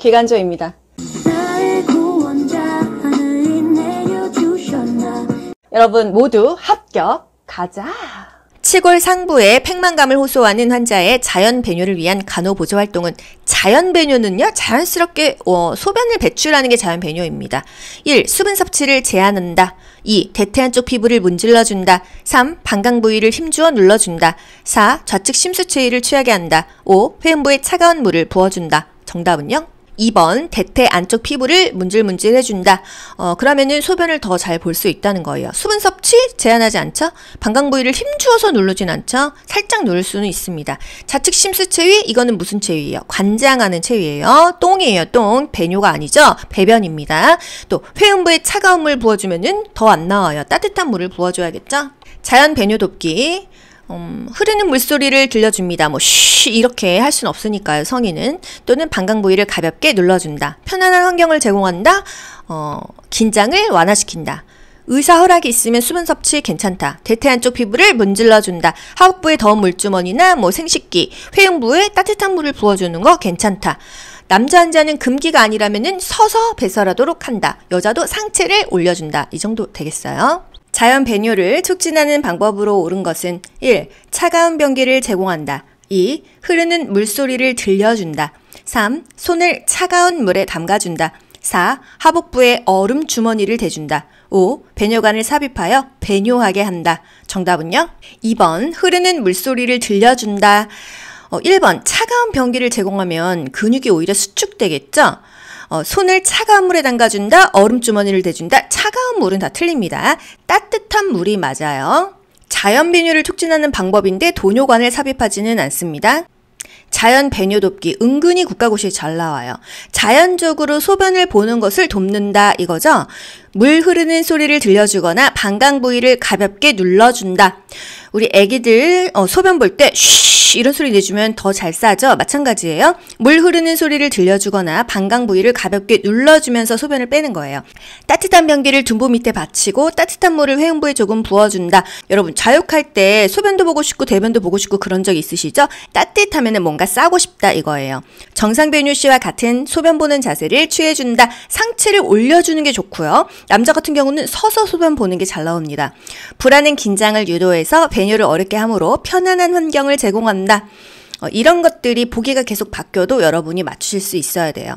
기간조입니다. 여러분 모두 합격 가자. 치골 상부에 팽만감을 호소하는 환자의 자연 배뇨를 위한 간호 보조 활동은 자연 배뇨는요 자연스럽게 어, 소변을 배출하는 게 자연 배뇨입니다. 1. 수분 섭취를 제한한다. 2. 대퇴 한쪽 피부를 문질러준다. 3. 방광 부위를 힘주어 눌러준다. 4. 좌측 심수체위를 취하게 한다. 5. 회음부에 차가운 물을 부어준다. 정답은요? 2번 대퇴 안쪽 피부를 문질문질 해준다. 어, 그러면은 소변을 더 잘 볼 수 있다는 거예요. 수분 섭취 제한하지 않죠? 방광 부위를 힘주어서 누르진 않죠? 살짝 누를 수는 있습니다. 좌측 심수 체위 이거는 무슨 체위예요? 관장하는 체위예요. 똥이에요. 똥 배뇨가 아니죠? 배변입니다. 또 회음부에 차가운 물 부어주면은 더 안 나와요. 따뜻한 물을 부어줘야겠죠? 자연 배뇨 돕기 음, 흐르는 물소리를 들려줍니다. 뭐, 쉬, 이렇게 할 수는 없으니까요, 성인은. 또는 방광 부위를 가볍게 눌러준다. 편안한 환경을 제공한다. 어, 긴장을 완화시킨다. 의사 허락이 있으면 수분 섭취 괜찮다. 대퇴한 쪽 피부를 문질러준다. 하복부에 더운 물주머니나 뭐 생식기, 회음부에 따뜻한 물을 부어주는 거 괜찮다. 남자 환자는 금기가 아니라면 서서 배설하도록 한다. 여자도 상체를 올려준다. 이 정도 되겠어요. 자연 배뇨를 촉진하는 방법으로 옳은 것은 1. 차가운 변기를 제공한다. 2. 흐르는 물소리를 들려준다. 3. 손을 차가운 물에 담가준다. 4. 하복부에 얼음 주머니를 대준다. 5. 배뇨관을 삽입하여 배뇨하게 한다. 정답은요? 2번. 흐르는 물소리를 들려준다. 어, 1번. 차가운 변기를 제공하면 근육이 오히려 수축되겠죠? 어, 손을 차가운 물에 담가준다, 얼음 주머니를 대준다, 차가운 물은 다 틀립니다. 따뜻한 물이 맞아요. 자연 비뇨를 촉진하는 방법인데 도뇨관을 삽입하지는 않습니다. 자연 배뇨 돕기 은근히 국가고시에 잘 나와요. 자연적으로 소변을 보는 것을 돕는다 이거죠. 물 흐르는 소리를 들려주거나 방광 부위를 가볍게 눌러준다. 우리 애기들 어, 소변 볼때쉬 이런 소리 내주면 더 잘 싸죠. 마찬가지예요. 물 흐르는 소리를 들려주거나 방광 부위를 가볍게 눌러주면서 소변을 빼는 거예요. 따뜻한 변기를 둔부 밑에 받치고 따뜻한 물을 회음부에 조금 부어준다. 여러분 자욕할 때 소변도 보고 싶고 대변도 보고 싶고 그런 적 있으시죠? 따뜻하면 뭔가 싸고 싶다 이거예요. 정상 배뉴 씨와 같은 소변 보는 자세를 취해준다. 상체를 올려주는 게 좋고요. 남자 같은 경우는 서서 소변 보는 게 잘 나옵니다. 불안은 긴장을 유도해서 배 배뇨를 어렵게 함으로 편안한 환경을 제공한다. 어, 이런 것들이 보기가 계속 바뀌어도 여러분이 맞추실 수 있어야 돼요.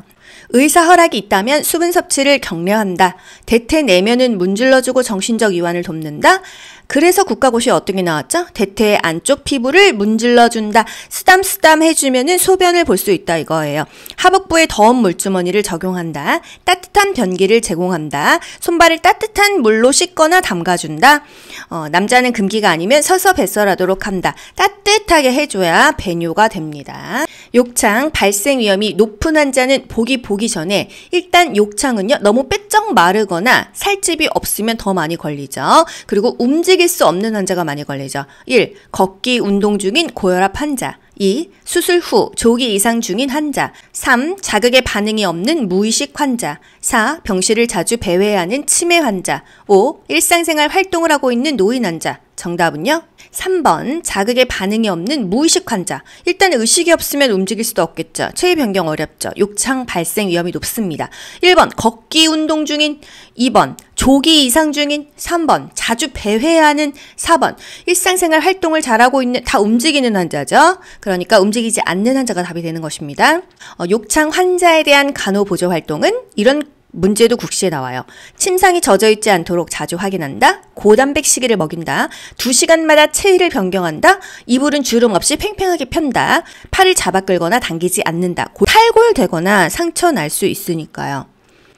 의사 허락이 있다면 수분 섭취를 격려한다. 대퇴 내면은 문질러주고 정신적 이완을 돕는다. 그래서 국가고시 어떻게 나왔죠? 대퇴 안쪽 피부를 문질러준다. 쓰담쓰담 해주면은 소변을 볼 수 있다 이거예요. 하복부에 더운 물주머니를 적용한다. 따뜻한 변기를 제공한다. 손발을 따뜻한 물로 씻거나 담가준다. 어, 남자는 금기가 아니면 서서 뱃살하도록 한다. 따뜻하게 해줘야 배뇨가 됩니다. 욕창 발생 위험이 높은 환자는 보기 보기 전에 일단 욕창은요 너무 빼쩍 마르거나 살집이 없으면 더 많이 걸리죠. 그리고 움직 움직일 수 없는 환자가 많이 걸리죠. 1. 걷기 운동 중인 고혈압 환자. 2. 수술 후 조기 이상 중인 환자. 3. 자극에 반응이 없는 무의식 환자. 4. 병실을 자주 배회하는 치매 환자. 5. 일상생활 활동을 하고 있는 노인 환자. 정답은요? 3번 자극에 반응이 없는 무의식 환자. 일단 의식이 없으면 움직일 수도 없겠죠. 체위 변경 어렵죠. 욕창 발생 위험이 높습니다. 1번 걷기 운동 중인 2번 조기 이상 중인 3번 자주 배회하는 4번 일상생활 활동을 잘하고 있는 다 움직이는 환자죠. 그러니까 움직이지 않는 환자가 답이 되는 것입니다. 어, 욕창 환자에 대한 간호 보조 활동은 이런 문제도 국시에 나와요. 침상이 젖어 있지 않도록 자주 확인한다. 고단백 식이를 먹인다. 두시간마다 체위를 변경한다. 이불은 주름 없이 팽팽하게 편다. 팔을 잡아 끌거나 당기지 않는다. 탈골되거나 상처 날 수 있으니까요.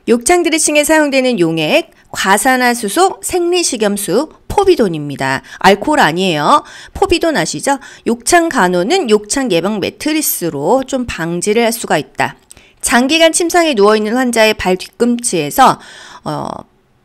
욕창 드레싱에 사용되는 용액, 과산화수소 생리식염수 포비돈입니다. 알코올 아니에요. 포비돈 아시죠? 욕창 간호는 욕창 예방 매트리스로 좀 방지를 할 수가 있다. 장기간 침상에 누워있는 환자의 발 뒤꿈치에서 어,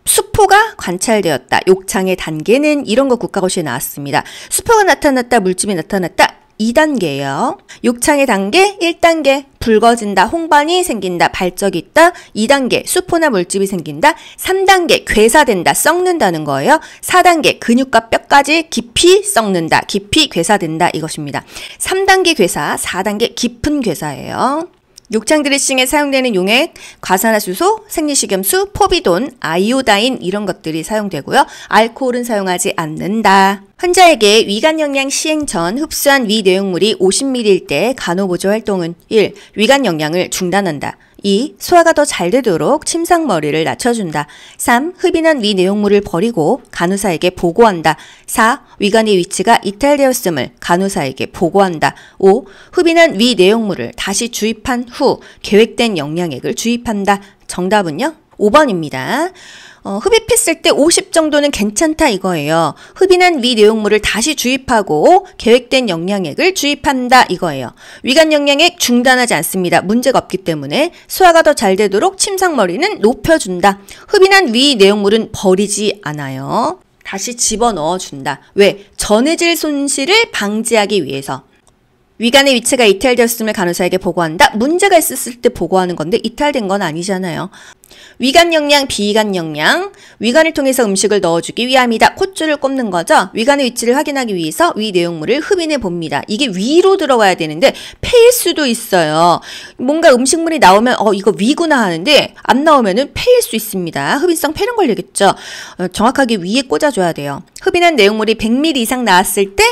수포가 관찰되었다. 욕창의 단계는 이런 거 국가고시에 나왔습니다. 수포가 나타났다, 물집이 나타났다. 2단계예요. 욕창의 단계 1단계 붉어진다, 홍반이 생긴다, 발적이 있다. 2단계 수포나 물집이 생긴다. 3단계 괴사된다, 썩는다는 거예요. 4단계 근육과 뼈까지 깊이 썩는다, 깊이 괴사된다 이것입니다. 3단계 괴사, 4단계 깊은 괴사예요. 육창 드레싱에 사용되는 용액, 과산화수소, 생리식염수, 포비돈, 아이오다인 이런 것들이 사용되고요. 알코올은 사용하지 않는다. 환자에게 위관영양 시행 전 흡수한 위 내용물이 50ml일 때 간호보조 활동은 1. 위관영양을 중단한다. 2. 소화가 더 잘 되도록 침상머리를 낮춰준다. 3. 흡인한 위 내용물을 버리고 간호사에게 보고한다. 4. 위관의 위치가 이탈되었음을 간호사에게 보고한다. 5. 흡인한 위 내용물을 다시 주입한 후 계획된 영양액을 주입한다. 정답은요? 5번입니다. 어, 흡입했을 때 50 정도는 괜찮다 이거예요. 흡인한 위 내용물을 다시 주입하고 계획된 영양액을 주입한다 이거예요. 위관 영양액 중단하지 않습니다. 문제가 없기 때문에 소화가 더 잘 되도록 침상머리는 높여준다. 흡인한 위 내용물은 버리지 않아요. 다시 집어넣어준다. 왜? 전해질 손실을 방지하기 위해서. 위관의 위치가 이탈되었음을 간호사에게 보고한다. 문제가 있었을 때 보고하는 건데 이탈된 건 아니잖아요. 위관 역량, 비위관 역량. 위관을 통해서 음식을 넣어주기 위함이다. 콧줄을 꼽는 거죠. 위관의 위치를 확인하기 위해서 위 내용물을 흡인해 봅니다. 이게 위로 들어가야 되는데 폐일 수도 있어요. 뭔가 음식물이 나오면 어 이거 위구나 하는데 안 나오면은 폐일 수 있습니다. 흡인성 폐는 걸리겠죠. 어, 정확하게 위에 꽂아줘야 돼요. 흡인한 내용물이 100ml 이상 나왔을 때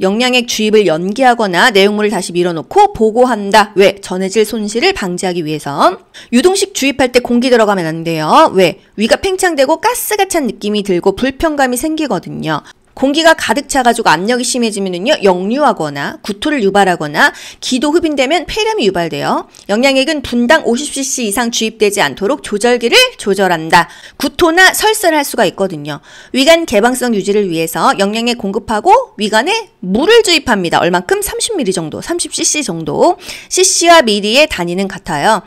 역량액 주입을 연기하거나 내용물을 다시 밀어놓고 보고한다. 왜? 전해질 손실을 방지하기 위해서. 유동식 주입할 때 공기 들어가면 안 돼요. 왜? 위가 팽창되고 가스가 찬 느낌이 들고 불편감이 생기거든요. 공기가 가득 차가지고 압력이 심해지면요 역류하거나 구토를 유발하거나 기도 흡인되면 폐렴이 유발돼요. 영양액은 분당 50cc 이상 주입되지 않도록 조절기를 조절한다. 구토나 설사를 할 수가 있거든요. 위관 개방성 유지를 위해서 영양액 공급하고 위관에 물을 주입합니다. 얼만큼? 30ml 정도, 30cc 정도. cc와 ml의 단위는 같아요.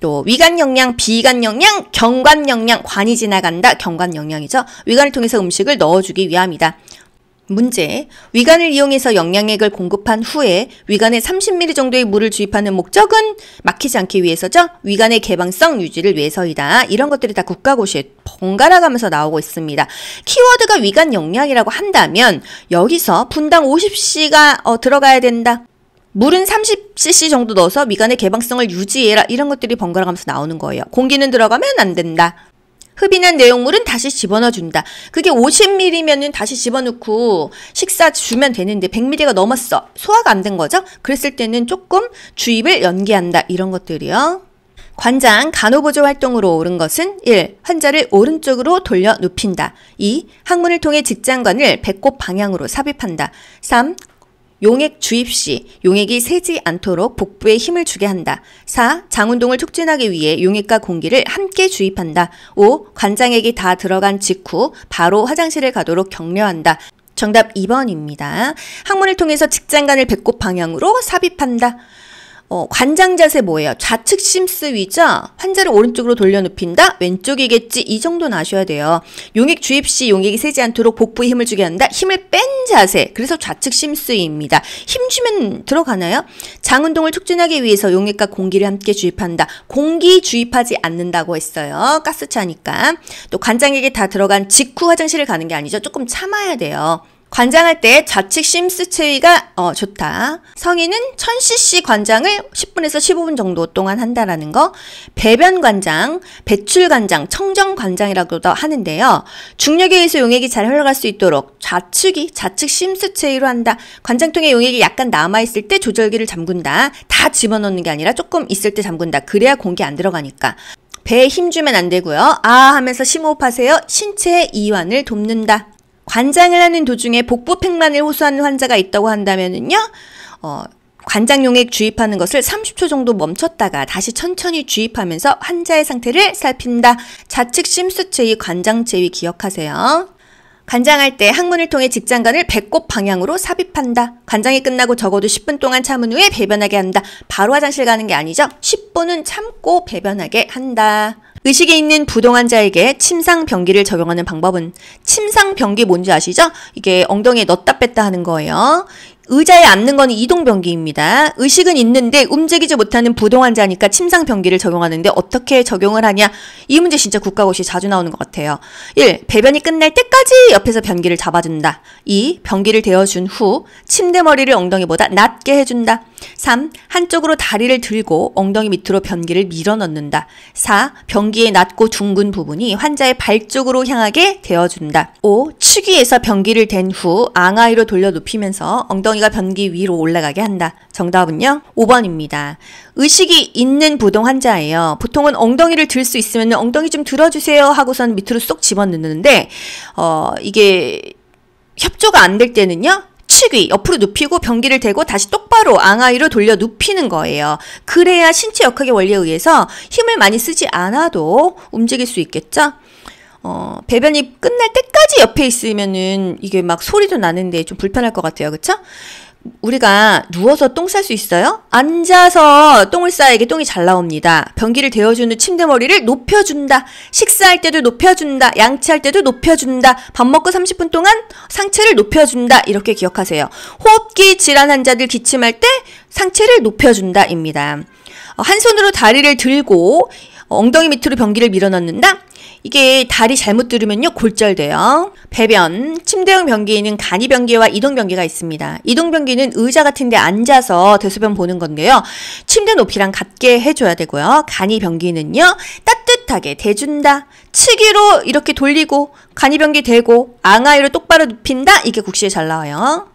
또 위관 영양, 비관 영양, 경관 영양, 관이 지나간다, 경관 영양이죠. 위관을 통해서 음식을 넣어주기 위함이다. 문제. 위관을 이용해서 영양액을 공급한 후에 위관에 30ml 정도의 물을 주입하는 목적은 막히지 않기 위해서죠. 위관의 개방성 유지를 위해서이다. 이런 것들이 다 국가고시에 번갈아 가면서 나오고 있습니다. 키워드가 위관 영양이라고 한다면 여기서 분당 5 0시가 어, 들어가야 된다. 물은 30cc 정도 넣어서 미간의 개방성을 유지해라 이런 것들이 번갈아가면서 나오는 거예요. 공기는 들어가면 안 된다. 흡인한 내용물은 다시 집어넣어준다. 그게 50ml면은 다시 집어넣고 식사 주면 되는데 100ml가 넘었어. 소화가 안 된 거죠? 그랬을 때는 조금 주입을 연기한다. 이런 것들이요. 관장 간호보조 활동으로 옳은 것은 1. 환자를 오른쪽으로 돌려 눕힌다. 2. 항문을 통해 직장관을 배꼽 방향으로 삽입한다. 3. 용액 주입 시 용액이 새지 않도록 복부에 힘을 주게 한다. 4. 장운동을 촉진하기 위해 용액과 공기를 함께 주입한다. 5. 관장액이 다 들어간 직후 바로 화장실을 가도록 격려한다. 정답 2번입니다. 항문을 통해서 직장 간을 배꼽 방향으로 삽입한다. 어, 관장 자세 뭐예요? 좌측 심스 위자 환자를 오른쪽으로 돌려 눕힌다? 왼쪽이겠지? 이 정도는 아셔야 돼요. 용액 주입 시 용액이 새지 않도록 복부에 힘을 주게 한다? 힘을 뺀 자세. 그래서 좌측 심스입니다. 힘 주면 들어가나요? 장 운동을 촉진하기 위해서 용액과 공기를 함께 주입한다. 공기 주입하지 않는다고 했어요. 가스차니까. 또 관장에게 다 들어간 직후 화장실을 가는 게 아니죠. 조금 참아야 돼요. 관장할 때 좌측 심스 체위가 어, 좋다. 성인은 1000cc 관장을 10분에서 15분 정도 동안 한다라는 거. 배변 관장, 배출 관장, 청정 관장이라고도 하는데요. 중력에 의해서 용액이 잘 흘러갈 수 있도록 좌측이 좌측 심스 체위로 한다. 관장통에 용액이 약간 남아 있을 때 조절기를 잠근다. 다 집어넣는 게 아니라 조금 있을 때 잠근다. 그래야 공기 안 들어가니까. 배에 힘 주면 안 되고요. 아 하면서 심호흡하세요. 신체의 이완을 돕는다. 관장을 하는 도중에 복부 팽만을 호소하는 환자가 있다고 한다면은요, 어, 관장 용액 주입하는 것을 30초 정도 멈췄다가 다시 천천히 주입하면서 환자의 상태를 살핀다. 좌측 심수체의 관장체위 기억하세요. 관장할 때 항문을 통해 직장관을 배꼽 방향으로 삽입한다. 관장이 끝나고 적어도 10분 동안 참은 후에 배변하게 한다. 바로 화장실 가는 게 아니죠. 10분은 참고 배변하게 한다. 의식에 있는 부동환자에게 침상 변기를 적용하는 방법은 침상 변기 뭔지 아시죠? 이게 엉덩이에 넣었다 뺐다 하는 거예요. 의자에 앉는 건 이동 변기입니다. 의식은 있는데 움직이지 못하는 부동환자니까 침상 변기를 적용하는데 어떻게 적용을 하냐? 이 문제 진짜 국가고시 자주 나오는 것 같아요. 1. 배변이 끝날 때까지 옆에서 변기를 잡아준다. 2. 변기를 대어준 후 침대머리를 엉덩이보다 낮게 해준다. 3. 한쪽으로 다리를 들고 엉덩이 밑으로 변기를 밀어넣는다. 4. 변기의 낮고 둥근 부분이 환자의 발 쪽으로 향하게 되어준다. 5. 측위에서 변기를 댄 후 앙아이로 돌려 눕히면서 엉덩이가 변기 위로 올라가게 한다. 정답은요? 5번입니다. 의식이 있는 부동 환자예요. 보통은 엉덩이를 들 수 있으면 엉덩이 좀 들어주세요 하고선 밑으로 쏙 집어넣는데 어 이게 협조가 안 될 때는요. 수위 옆으로 눕히고 변기를 대고 다시 똑바로 앙아이로 돌려 눕히는 거예요. 그래야 신체 역학의 원리에 의해서 힘을 많이 쓰지 않아도 움직일 수 있겠죠? 어, 배변이 끝날 때까지 옆에 있으면은 이게 막 소리도 나는데 좀 불편할 것 같아요. 그쵸? 우리가 누워서 똥 쌀 수 있어요? 앉아서 똥을 싸에게 똥이 잘 나옵니다. 변기를 데워주는 침대머리를 높여준다. 식사할 때도 높여준다. 양치할 때도 높여준다. 밥 먹고 30분 동안 상체를 높여준다. 이렇게 기억하세요. 호흡기 질환 환자들 기침할 때 상체를 높여준다입니다. 어, 한 손으로 다리를 들고 엉덩이 밑으로 변기를 밀어넣는다. 이게 다리 잘못 들으면요 골절돼요. 배변 침대형 변기에는 간이 변기와 이동 변기가 있습니다. 이동 변기는 의자 같은데 앉아서 대소변 보는 건데요. 침대 높이랑 같게 해줘야 되고요. 간이 변기는요 따뜻하게 대준다. 치기로 이렇게 돌리고 간이 변기 대고 앙아이로 똑바로 눕힌다. 이게 국시에 잘 나와요.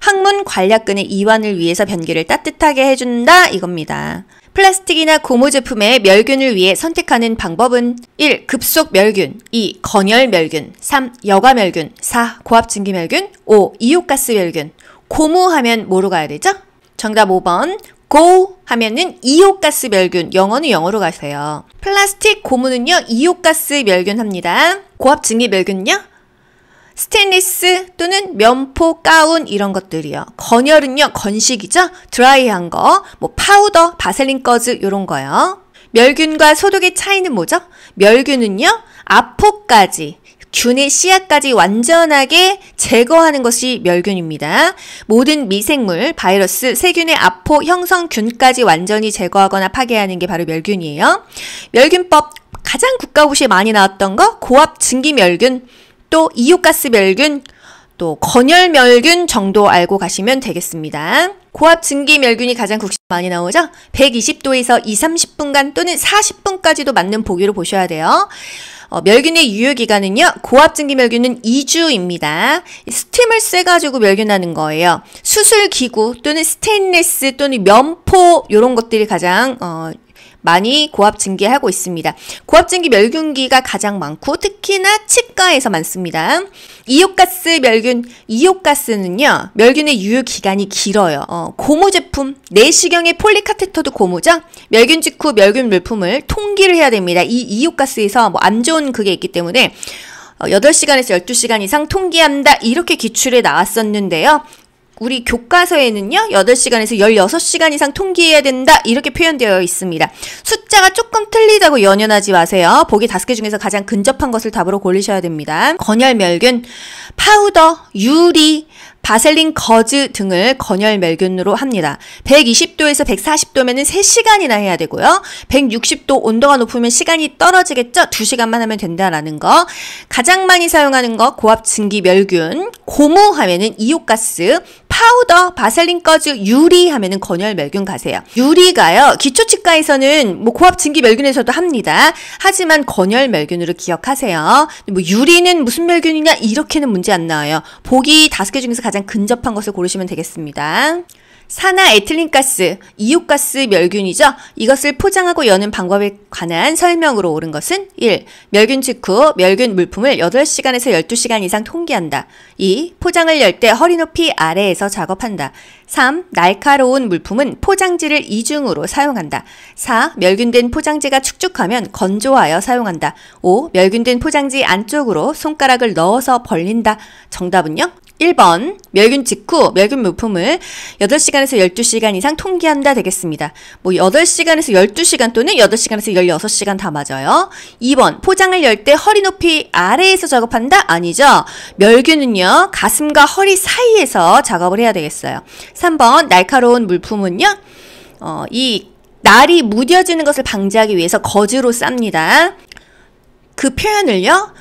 항문 관략근의 이완을 위해서 변기를 따뜻하게 해준다 이겁니다. 플라스틱이나 고무 제품의 멸균을 위해 선택하는 방법은 1. 급속 멸균 2. 건열 멸균 3. 여과 멸균 4. 고압증기 멸균 5. 이오가스 멸균 고무 하면 뭐로 가야 되죠? 정답 5번 고 하면은 이오가스 멸균 영어는 영어로 가세요. 플라스틱 고무는요 이오가스 멸균합니다. 고압증기 멸균요 스테인리스 또는 면포, 가운 이런 것들이요. 건열은요, 건식이죠. 드라이한 거, 뭐 파우더, 바셀린 거즈 이런 거요. 멸균과 소독의 차이는 뭐죠? 멸균은요, 아포까지 균의 씨앗까지 완전하게 제거하는 것이 멸균입니다. 모든 미생물, 바이러스, 세균의 아포, 형성균까지 완전히 제거하거나 파괴하는 게 바로 멸균이에요. 멸균법 가장 국가고시에 많이 나왔던 거 고압 증기멸균 또 이오가스 멸균, 또 건열 멸균 정도 알고 가시면 되겠습니다. 고압 증기 멸균이 가장 국시 많이 나오죠? 120도에서 2, 30분간 또는 40분까지도 맞는 보기로 보셔야 돼요. 어, 멸균의 유효 기간은요. 고압 증기 멸균은 2주입니다. 스팀을 쐬 가지고 멸균하는 거예요. 수술 기구 또는 스테인리스 또는 면포 요런 것들이 가장 어, 많이 고압 증기하고 있습니다. 고압 증기 멸균기가 가장 많고 특히나 치과에서 많습니다. 이오가스 멸균, 이오가스는요, 멸균의 유효 기간이 길어요. 어, 고무 제품, 내시경의 폴리카테터도 고무죠. 멸균 직후 멸균 물품을 통기를 해야 됩니다. 이 이오가스에서 뭐 안 좋은 그게 있기 때문에 8시간에서 어, 12시간 이상 통기한다. 이렇게 기출에 나왔었는데요. 우리 교과서에는요, 8시간에서 16시간 이상 통기해야 된다. 이렇게 표현되어 있습니다. 숫자가 조금 틀리다고 연연하지 마세요. 보기 5개 중에서 가장 근접한 것을 답으로 고르셔야 됩니다. 건열멸균, 파우더, 유리, 바셀린 거즈 등을 건열 멸균으로 합니다. 120도에서 1 4 0도면 3시간이나 해야 되고요. 160도 온도가 높으면 시간이 떨어지겠죠? 2시간만 하면 된다라는 거. 가장 많이 사용하는 거 고압 증기 멸균, 고무하면은 이오가스, 파우더, 바셀린 꺼즈, 유리 하면은 건열 멸균 가세요. 유리가요. 기초 치과에서는 뭐 고압 증기 멸균에서도 합니다. 하지만 건혈 멸균으로 기억하세요. 뭐 유리는 무슨 멸균이냐 이렇게는 문제 안 나와요. 보기 다섯 개 중에서 가장 근접한 것을 고르시면 되겠습니다. 산화 에틸린가스, 이웃가스 멸균이죠. 이것을 포장하고 여는 방법에 관한 설명으로 옳은 것은 1. 멸균 직후 멸균 물품을 8시간에서 12시간 이상 통기한다. 2. 포장을 열 때 허리 높이 아래에서 작업한다. 3. 날카로운 물품은 포장지를 이중으로 사용한다. 4. 멸균된 포장지가 축축하면 건조하여 사용한다. 5. 멸균된 포장지 안쪽으로 손가락을 넣어서 벌린다. 정답은요? 1번 멸균 직후 멸균 물품을 8시간에서 12시간 이상 통기한다 되겠습니다. 뭐 8시간에서 12시간 또는 8시간에서 16시간 다 맞아요. 2번 포장을 열 때 허리 높이 아래에서 작업한다? 아니죠. 멸균은요. 가슴과 허리 사이에서 작업을 해야 되겠어요. 3번 날카로운 물품은요. 어, 이 날이 무뎌지는 것을 방지하기 위해서 거즈로 쌉니다. 그 표현을요.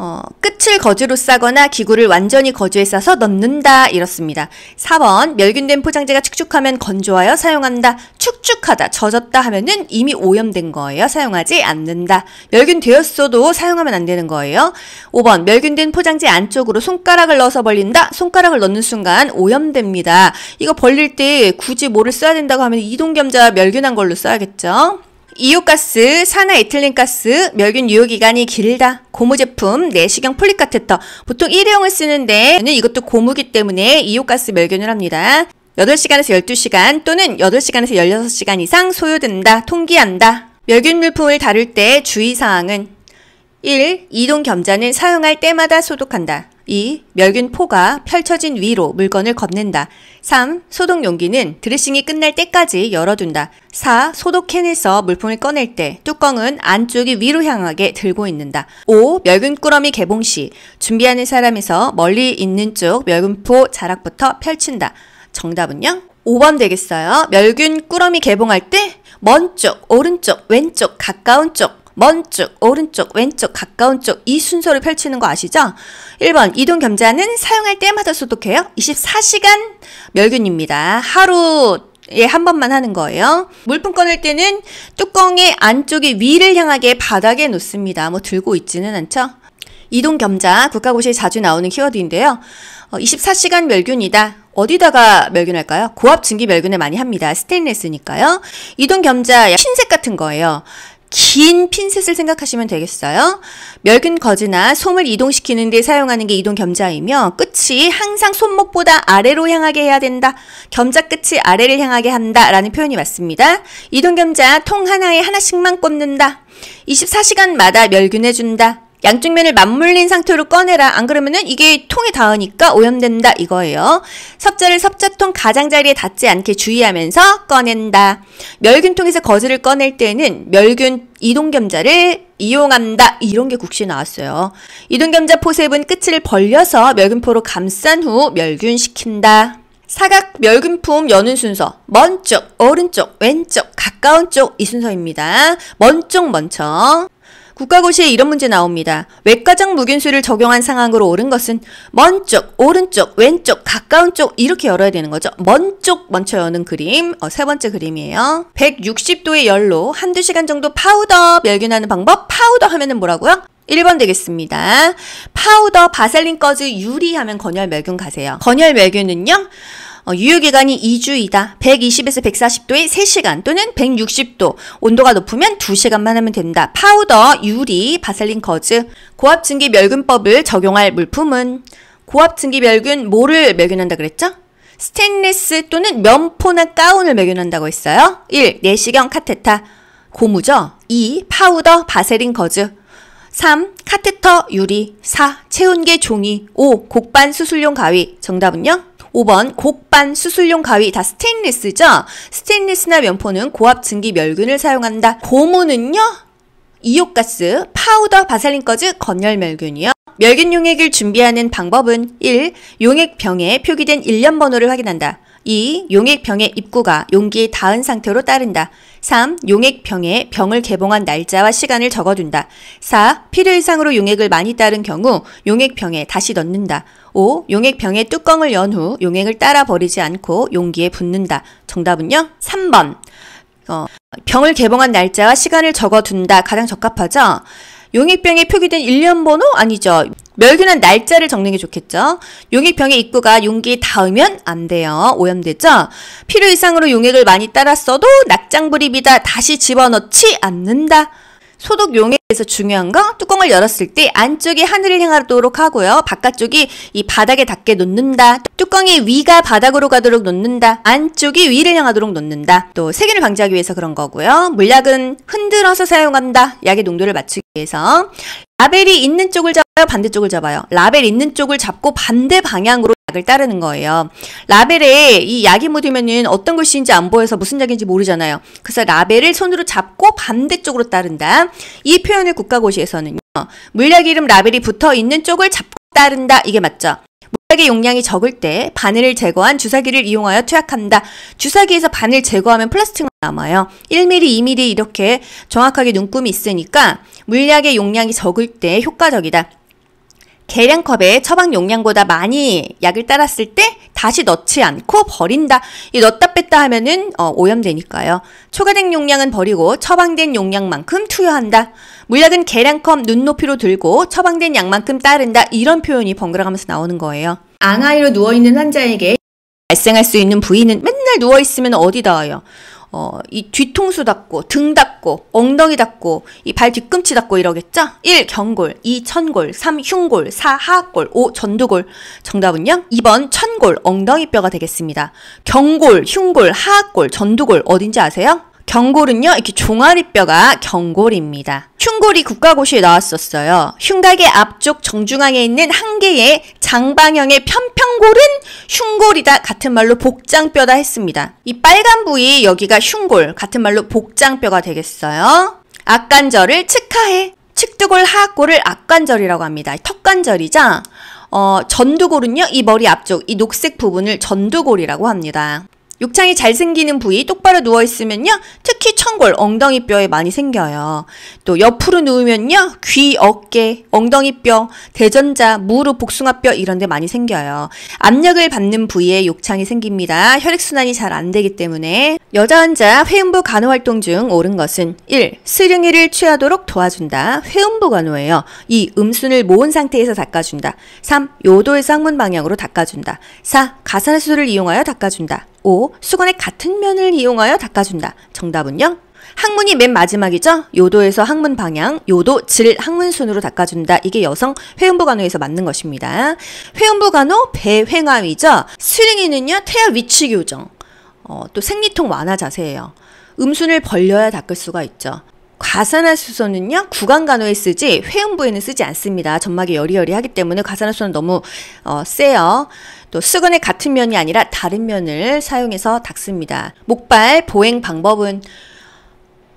어, 끝을 거즈로 싸거나 기구를 완전히 거즈에 싸서 넣는다 이렇습니다. 4번 멸균된 포장재가 축축하면 건조하여 사용한다. 축축하다 젖었다 하면은 이미 오염된 거예요. 사용하지 않는다. 멸균되었어도 사용하면 안 되는 거예요. 5번 멸균된 포장재 안쪽으로 손가락을 넣어서 벌린다. 손가락을 넣는 순간 오염됩니다. 이거 벌릴 때 굳이 뭐를 써야 된다고 하면 이동겸자 멸균한 걸로 써야겠죠. 이오가스산화에틸린가스 멸균 유효기간이 길다. 고무 제품, 내시경 폴리카테터. 보통 일회용을 쓰는데 이것도 고무기 때문에 이오가스 멸균을 합니다. 8시간에서 12시간 또는 8시간에서 16시간 이상 소요된다, 통기한다. 멸균 물품을 다룰 때 주의사항은 1. 이동 겸자는 사용할 때마다 소독한다. 2. 멸균포가 펼쳐진 위로 물건을 건넨다. 3. 소독 용기는 드레싱이 끝날 때까지 열어둔다. 4. 소독캔에서 물품을 꺼낼 때 뚜껑은 안쪽이 위로 향하게 들고 있는다. 5. 멸균꾸러미 개봉 시 준비하는 사람에서 멀리 있는 쪽 멸균포 자락부터 펼친다. 정답은요? 5번 되겠어요. 멸균 꾸러미 개봉할 때 먼 쪽, 오른쪽, 왼쪽, 가까운 쪽먼 쪽, 오른쪽, 왼쪽, 가까운 쪽 이 순서를 펼치는 거 아시죠? 1번 이동 겸자는 사용할 때마다 소독해요. 24시간 멸균입니다. 하루 예, 한 번만 하는 거예요. 물품 꺼낼 때는 뚜껑의 안쪽에 위를 향하게 바닥에 놓습니다. 뭐 들고 있지는 않죠? 이동 겸자 국가고시에 자주 나오는 키워드인데요. 어, 24시간 멸균이다. 어디다가 멸균할까요? 고압 증기 멸균을 많이 합니다. 스테인레스니까요. 이동 겸자 흰색 같은 거예요. 긴 핀셋을 생각하시면 되겠어요. 멸균 거즈나 솜을 이동시키는 데 사용하는 게 이동 겸자이며 끝이 항상 손목보다 아래로 향하게 해야 된다. 겸자 끝이 아래를 향하게 한다. 라는 표현이 맞습니다. 이동 겸자 통 하나에 하나씩만 꼽는다. 24시간마다 멸균해준다. 양쪽 면을 맞물린 상태로 꺼내라. 안 그러면은 이게 통에 닿으니까 오염된다 이거예요. 섭자를 섭자통 가장자리에 닿지 않게 주의하면서 꺼낸다. 멸균통에서 거즈를 꺼낼 때는 멸균 이동겸자를 이용한다. 이런 게 국시 나왔어요. 이동겸자 포셉은 끝을 벌려서 멸균포로 감싼 후 멸균시킨다. 사각 멸균품 여는 순서. 먼 쪽, 오른쪽, 왼쪽, 가까운 쪽 이 순서입니다. 먼쪽 먼청. 국가고시에 이런 문제 나옵니다. 외과적 무균수를 적용한 상황으로 옳은 것은 먼 쪽, 오른쪽, 왼쪽, 가까운 쪽 이렇게 열어야 되는 거죠. 먼 쪽 먼저 여는 그림, 어, 세 번째 그림이에요. 160도의 열로 한두 시간 정도 파우더 멸균하는 방법, 파우더 하면은 뭐라고요? 1번 되겠습니다. 파우더 바셀린 꺼즈 유리하면 건열 멸균 가세요. 건열 멸균은요? 어, 유효기간이 2주이다. 120에서 140도에 3시간 또는 160도. 온도가 높으면 2시간만 하면 된다. 파우더, 유리, 바셀린 거즈. 고압증기 멸균법을 적용할 물품은 고압증기 멸균 뭐를 멸균한다 그랬죠? 스테인리스 또는 면포나 가운을 멸균한다고 했어요. 1. 내시경 카테타 고무죠. 2. 파우더 바세린 거즈 3. 카테터 유리 4. 체온계 종이 5. 곡반 수술용 가위 정답은요? 5번 곡반 수술용 가위 다 스테인리스죠? 스테인리스나 면포는 고압 증기 멸균을 사용한다. 고무는요? 이오가스, 파우더, 바셀린 거즈, 건열 멸균이요. 멸균 용액을 준비하는 방법은 1. 용액 병에 표기된 일련 번호를 확인한다. 2. 용액병의 입구가 용기에 닿은 상태로 따른다. 3. 용액병에 병을 개봉한 날짜와 시간을 적어둔다. 4. 필요 이상으로 용액을 많이 따른 경우 용액병에 다시 넣는다. 5. 용액병에 뚜껑을 연 후 용액을 따라 버리지 않고 용기에 붓는다. 정답은요? 3번. 어, 병을 개봉한 날짜와 시간을 적어둔다. 가장 적합하죠? 용액병에 표기된 일련번호 아니죠. 멸균은 날짜를 적는 게 좋겠죠. 용액병의 입구가 용기 닿으면 안 돼요. 오염되죠. 필요 이상으로 용액을 많이 따라 써도 낙장불입이다. 다시 집어넣지 않는다. 소독 용액에서 중요한 거 뚜껑을 열었을 때 안쪽이 하늘을 향하도록 하고요. 바깥쪽이 이 바닥에 닿게 놓는다. 뚜껑의 위가 바닥으로 가도록 놓는다. 안쪽이 위를 향하도록 놓는다. 또 세균을 방지하기 위해서 그런 거고요. 물약은 흔들어서 사용한다. 약의 농도를 맞추기 위해서 라벨이 있는 쪽을 잡아요? 반대쪽을 잡아요? 라벨 있는 쪽을 잡고 반대 방향으로 약을 따르는 거예요. 라벨에 이 약이 묻으면은 어떤 글씨인지 안 보여서 무슨 약인지 모르잖아요. 그래서 라벨을 손으로 잡고 반대쪽으로 따른다. 이 표현을 국가고시에서는요. 물약 이름 라벨이 붙어 있는 쪽을 잡고 따른다. 이게 맞죠? 주사기 용량이 적을 때 바늘을 제거한 주사기를 이용하여 투약한다. 주사기에서 바늘 제거하면 플라스틱만 남아요. 1mm, 2mm 이렇게 정확하게 눈금이 있으니까 물약의 용량이 적을 때 효과적이다. 계량컵에 처방 용량보다 많이 약을 따랐을 때 다시 넣지 않고 버린다. 이넣다 뺐다 하면은 어, 오염되니까요. 초과된 용량은 버리고 처방된 용량만큼 투여한다. 물약은 계량컵 눈높이로 들고 처방된 양만큼 따른다. 이런 표현이 번갈아가면서 나오는 거예요. 앙아이로 누워있는 환자에게 발생할 수 있는 부위는 맨날 누워있으면 어디 닿아요? 어, 이 뒤통수 닦고, 등 닦고, 엉덩이 닦고, 이 발 뒤꿈치 닦고 이러겠죠? 1. 경골, 2. 천골, 3. 흉골, 4. 하악골, 5. 전두골. 정답은요? 2번 천골, 엉덩이뼈가 되겠습니다. 경골, 흉골, 하악골, 전두골 어딘지 아세요? 경골은요, 이렇게 종아리뼈가 경골입니다. 흉골이 국가고시에 나왔었어요. 흉각의 앞쪽 정중앙에 있는 한 개의 장방형의 편평골은 흉골이다 같은 말로 복장뼈다 했습니다. 이 빨간 부위 여기가 흉골 같은 말로 복장뼈가 되겠어요. 악관절을 측하해 측두골 하악골을 악관절이라고 합니다. 턱관절이자 어, 전두골은요, 이 머리 앞쪽, 이 녹색 부분을 전두골이라고 합니다. 욕창이 잘 생기는 부위 똑바로 누워있으면요. 특 특히 천골, 엉덩이 뼈에 많이 생겨요. 또 옆으로 누우면요. 귀, 어깨, 엉덩이 뼈, 대전자, 무릎, 복숭아 뼈 이런 데 많이 생겨요. 압력을 받는 부위에 욕창이 생깁니다. 혈액순환이 잘 안 되기 때문에 여자 환자 회음부 간호 활동 중 옳은 것은 1. 스릉이를 취하도록 도와준다. 회음부 간호예요. 2. 음순을 모은 상태에서 닦아준다. 3. 요도의 쌍문 방향으로 닦아준다. 4. 가산수를 이용하여 닦아준다. 5. 수건의 같은 면을 이용하여 닦아준다. 정답은 정답요 항문이 맨 마지막이죠? 요도에서 항문 방향, 요도 질 항문 순으로 닦아준다. 이게 여성 회음부 간호에서 맞는 것입니다. 회음부 간호 배횡암이죠? 수링이는요, 태아 위치 교정, 어, 또 생리통 완화 자세예요. 음순을 벌려야 닦을 수가 있죠. 과산화수소는요 구강 간호에 쓰지 회음부에는 쓰지 않습니다. 점막이 여리여리하기 때문에 과산화수소는 너무 어, 세요. 또 수건의 같은 면이 아니라 다른 면을 사용해서 닦습니다. 목발 보행 방법은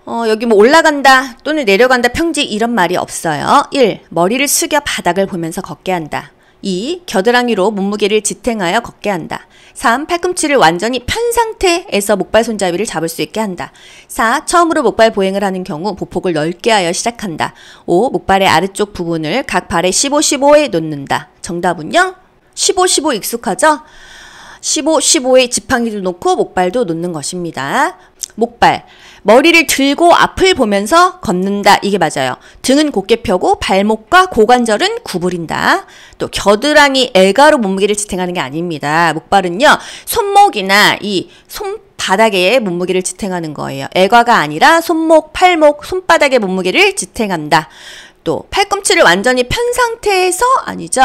어, 여기 뭐 올라간다 또는 내려간다 평지 이런 말이 없어요. 1. 머리를 숙여 바닥을 보면서 걷게 한다. 2. 겨드랑이로 몸무게를 지탱하여 걷게 한다. 3. 팔꿈치를 완전히 편 상태에서 목발 손잡이를 잡을 수 있게 한다. 4. 처음으로 목발 보행을 하는 경우 보폭을 넓게 하여 시작한다. 5. 목발의 아래쪽 부분을 각 발의 15, 15에 놓는다. 정답은요? 15, 15 익숙하죠? 15, 15에 지팡이를 놓고 목발도 놓는 것입니다. 목발. 머리를 들고 앞을 보면서 걷는다. 이게 맞아요. 등은 곧게 펴고 발목과 고관절은 구부린다. 또 겨드랑이 애가로 몸무게를 지탱하는 게 아닙니다. 목발은요. 손목이나 이 손, 바닥에 몸무게를 지탱하는 거예요. 애가가 아니라 손목, 팔목, 손바닥에 몸무게를 지탱한다. 또 팔꿈치를 완전히 편 상태에서 아니죠.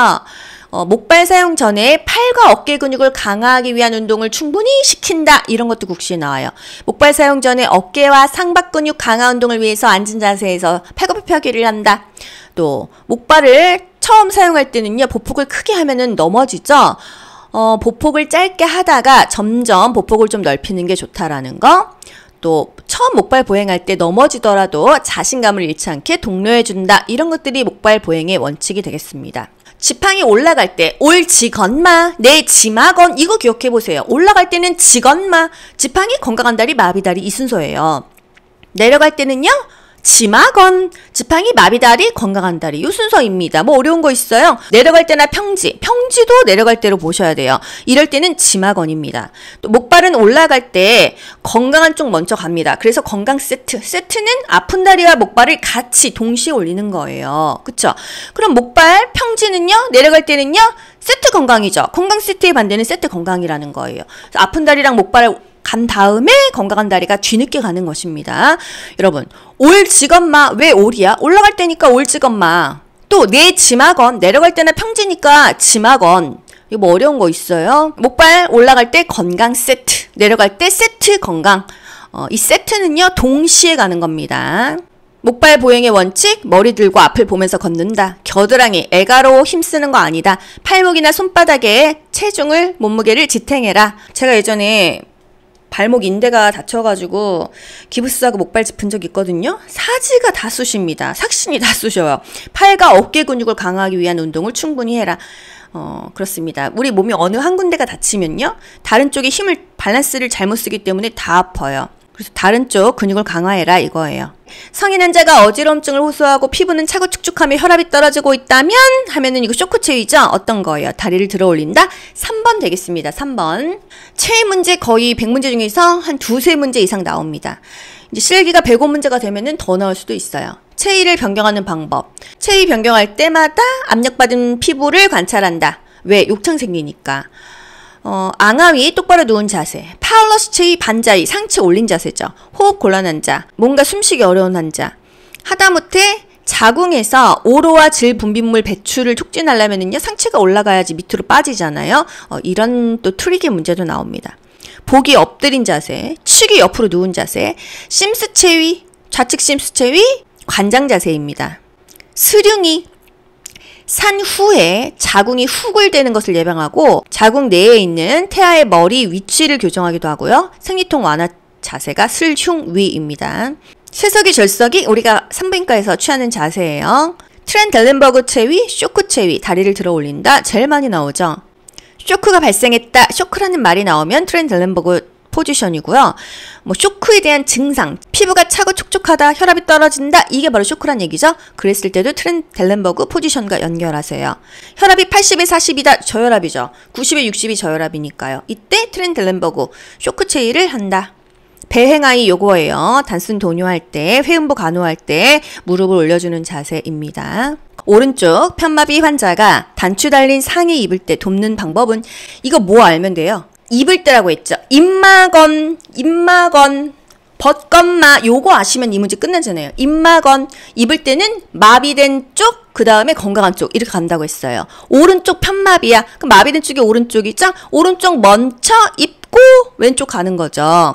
어, 목발 사용 전에 팔과 어깨 근육을 강화하기 위한 운동을 충분히 시킨다. 이런 것도 국시에 나와요. 목발 사용 전에 어깨와 상박 근육 강화 운동을 위해서 앉은 자세에서 팔굽혀펴기를 한다. 또 목발을 처음 사용할 때는요. 보폭을 크게 하면은 넘어지죠. 어, 보폭을 짧게 하다가 점점 보폭을 좀 넓히는 게 좋다라는 거. 또 처음 목발 보행할 때 넘어지더라도 자신감을 잃지 않게 독려해준다. 이런 것들이 목발 보행의 원칙이 되겠습니다. 지팡이 올라갈 때올 지건마 내 지마건 이거 기억해 보세요. 올라갈 때는 지건마 지팡이 건강한 다리 마비 다리 이 순서예요. 내려갈 때는요 지마건 지팡이 마비다리 건강한 다리 이 순서입니다. 뭐 어려운 거 있어요? 내려갈 때나 평지 평지도 내려갈 때로 보셔야 돼요. 이럴 때는 지마건입니다. 또 목발은 올라갈 때 건강한 쪽 먼저 갑니다. 그래서 건강 세트 세트는 아픈 다리와 목발을 같이 동시에 올리는 거예요. 그쵸? 그럼 목발 평지는요 내려갈 때는요 세트 건강이죠. 건강 세트에 반대는 세트 건강이라는 거예요. 아픈 다리랑 목발 을간 다음에 건강한 다리가 뒤늦게 가는 것입니다. 여러분, 올 직업마 왜 올이야? 올라갈 때니까 올 직업마. 또 내 지마건 내려갈 때는 평지니까 지마건. 이거 뭐 어려운 거 있어요? 목발 올라갈 때 건강 세트, 내려갈 때 세트 건강. 어, 이 세트는요 동시에 가는 겁니다. 목발 보행의 원칙, 머리 들고 앞을 보면서 걷는다. 겨드랑이, 애가로 힘쓰는 거 아니다. 팔목이나 손바닥에 체중을, 몸무게를 지탱해라. 제가 예전에 발목 인대가 다쳐가지고 기부스하고 목발 짚은 적 있거든요. 사지가 다 쑤십니다. 삭신이 다 쑤셔요. 팔과 어깨 근육을 강화하기 위한 운동을 충분히 해라. 어, 그렇습니다. 우리 몸이 어느 한 군데가 다치면요. 다른 쪽에 힘을, 밸런스를 잘못 쓰기 때문에 다 아파요. 그래서 다른 쪽 근육을 강화해라 이거예요. 성인환 자가 어지럼증을 호소하고 피부는 차고 축축하며 혈압이 떨어지고 있다면 하면은 이거 쇼크 체위죠? 어떤 거예요? 다리를 들어 올린다? 3번 되겠습니다. 3번. 체위 문제 거의 100문제 중에서 한 두세 문제 이상 나옵니다. 이제 실기가 105문제가 되면은 더 나올 수도 있어요. 체위를 변경하는 방법. 체위 변경할 때마다 압력받은 피부를 관찰한다. 왜? 욕창 생기니까. 어, 앙아위 똑바로 누운 자세, 파울러스의 반자위 상체 올린 자세죠. 호흡 곤란한 자, 뭔가 숨쉬기 어려운 환자. 하다못해 자궁에서 오로와 질 분비물 배출을 촉진하려면요 상체가 올라가야지 밑으로 빠지잖아요. 어, 이런 또 트릭의 문제도 나옵니다. 복이 엎드린 자세, 축이 옆으로 누운 자세, 심스체위, 좌측 심스체위, 관장 자세입니다. 스릉이 산 후에 자궁이 훅을 되는 것을 예방하고 자궁 내에 있는 태아의 머리 위치를 교정하기도 하고요. 생리통 완화 자세가 슬흉 위입니다. 쇠석이 절석이 우리가 산부인과에서 취하는 자세예요. 트렌델렌버그 체위, 쇼크 체위, 다리를 들어 올린다 제일 많이 나오죠. 쇼크가 발생했다, 쇼크라는 말이 나오면 트렌델렌버그 포지션이고요. 뭐 쇼크에 대한 증상, 피부가 차고 촉촉하다, 혈압이 떨어진다, 이게 바로 쇼크란 얘기죠. 그랬을 때도 트렌델렌버그 포지션과 연결하세요. 혈압이 80에 40이다, 저혈압이죠. 90에 60이 저혈압이니까요. 이때 트렌델렌버그 쇼크 체이를 한다. 배행아이 요거예요. 단순 도뇨할 때, 회음부 간호할 때 무릎을 올려주는 자세입니다. 오른쪽 편마비 환자가 단추 달린 상의 입을 때 돕는 방법은 이거 뭐 알면 돼요? 입을 때라고 했죠. 입마건, 입마건, 벗건마 요거 아시면 이 문제 끝나잖아요. 입마건 입을 때는 마비된 쪽, 그 다음에 건강한 쪽 이렇게 간다고 했어요. 오른쪽 편마비야. 그럼 마비된 쪽이 오른쪽이죠. 오른쪽 먼저 입고 왼쪽 가는 거죠.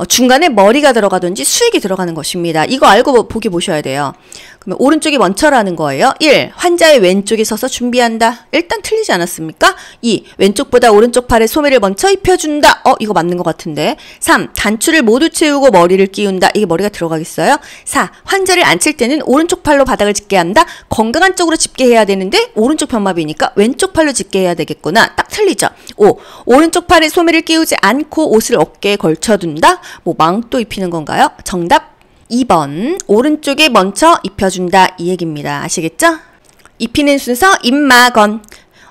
어, 중간에 머리가 들어가든지 수액이 들어가는 것입니다. 이거 알고 보기 보셔야 돼요. 그러면 오른쪽이 먼저라는 거예요. 1. 환자의 왼쪽에 서서 준비한다. 일단 틀리지 않았습니까? 2. 왼쪽보다 오른쪽 팔에 소매를 먼저 입혀준다. 어, 이거 맞는 것 같은데. 3. 단추를 모두 채우고 머리를 끼운다. 이게 머리가 들어가겠어요? 4. 환자를 앉힐 때는 오른쪽 팔로 바닥을 짚게 한다. 건강한 쪽으로 짚게 해야 되는데 오른쪽 편마비니까 왼쪽 팔로 짚게 해야 되겠구나. 딱 틀리죠. 5. 오른쪽 팔에 소매를 끼우지 않고 옷을 어깨에 걸쳐둔다. 뭐 망토 입히는 건가요? 정답 2번 오른쪽에 먼저 입혀준다 이 얘기입니다. 아시겠죠? 입히는 순서 입마건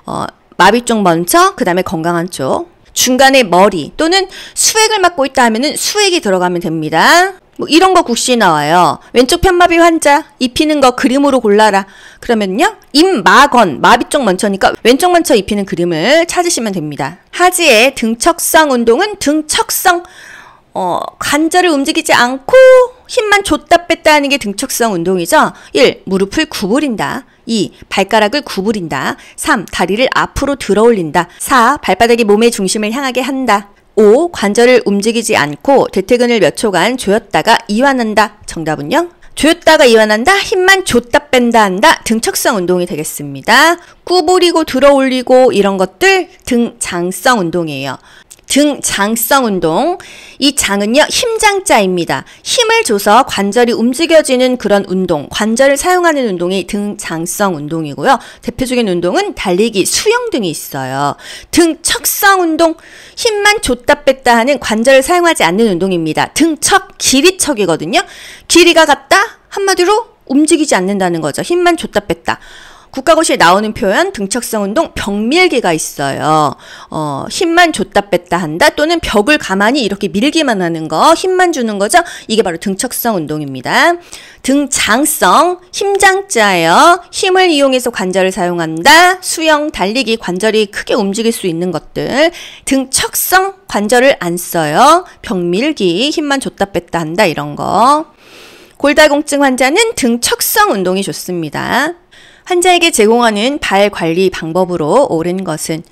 어, 마비 쪽 먼저 그 다음에 건강한 쪽 중간에 머리 또는 수액을 맞고 있다 하면은 수액이 들어가면 됩니다. 뭐 이런 거 국시 나와요. 왼쪽 편마비 환자 입히는 거 그림으로 골라라. 그러면요. 입마건 마비 쪽 먼저니까 왼쪽 먼저 입히는 그림을 찾으시면 됩니다. 하지의 등척성 운동은 등척성 어, 관절을 움직이지 않고 힘만 줬다 뺐다 하는 게 등척성 운동이죠. 1. 무릎을 구부린다. 2. 발가락을 구부린다. 3. 다리를 앞으로 들어 올린다. 4. 발바닥이 몸의 중심을 향하게 한다. 5. 관절을 움직이지 않고 대퇴근을 몇 초간 조였다가 이완한다. 정답은요? 조였다가 이완한다, 힘만 줬다 뺀다 한다, 등척성 운동이 되겠습니다. 구부리고 들어 올리고 이런 것들 등장성 운동이에요. 등 장성 운동. 이 장은요, 힘장자입니다. 힘을 줘서 관절이 움직여지는 그런 운동, 관절을 사용하는 운동이 등장성 운동이고요. 대표적인 운동은 달리기, 수영 등이 있어요. 등척성 운동, 힘만 줬다 뺐다 하는 관절을 사용하지 않는 운동입니다. 등척, 길이척이거든요. 길이가 같다? 한마디로 움직이지 않는다는 거죠. 힘만 줬다 뺐다. 국가고시에 나오는 표현 등척성 운동 벽밀기가 있어요. 어, 힘만 줬다 뺐다 한다 또는 벽을 가만히 이렇게 밀기만 하는 거 힘만 주는 거죠. 이게 바로 등척성 운동입니다. 등장성 힘장자예요. 힘을 이용해서 관절을 사용한다. 수영, 달리기, 관절이 크게 움직일 수 있는 것들. 등척성 관절을 안 써요. 벽밀기 힘만 줬다 뺐다 한다 이런 거. 골다공증 환자는 등척성 운동이 좋습니다. 환자에게 제공하는 발 관리 방법으로 옳은 것은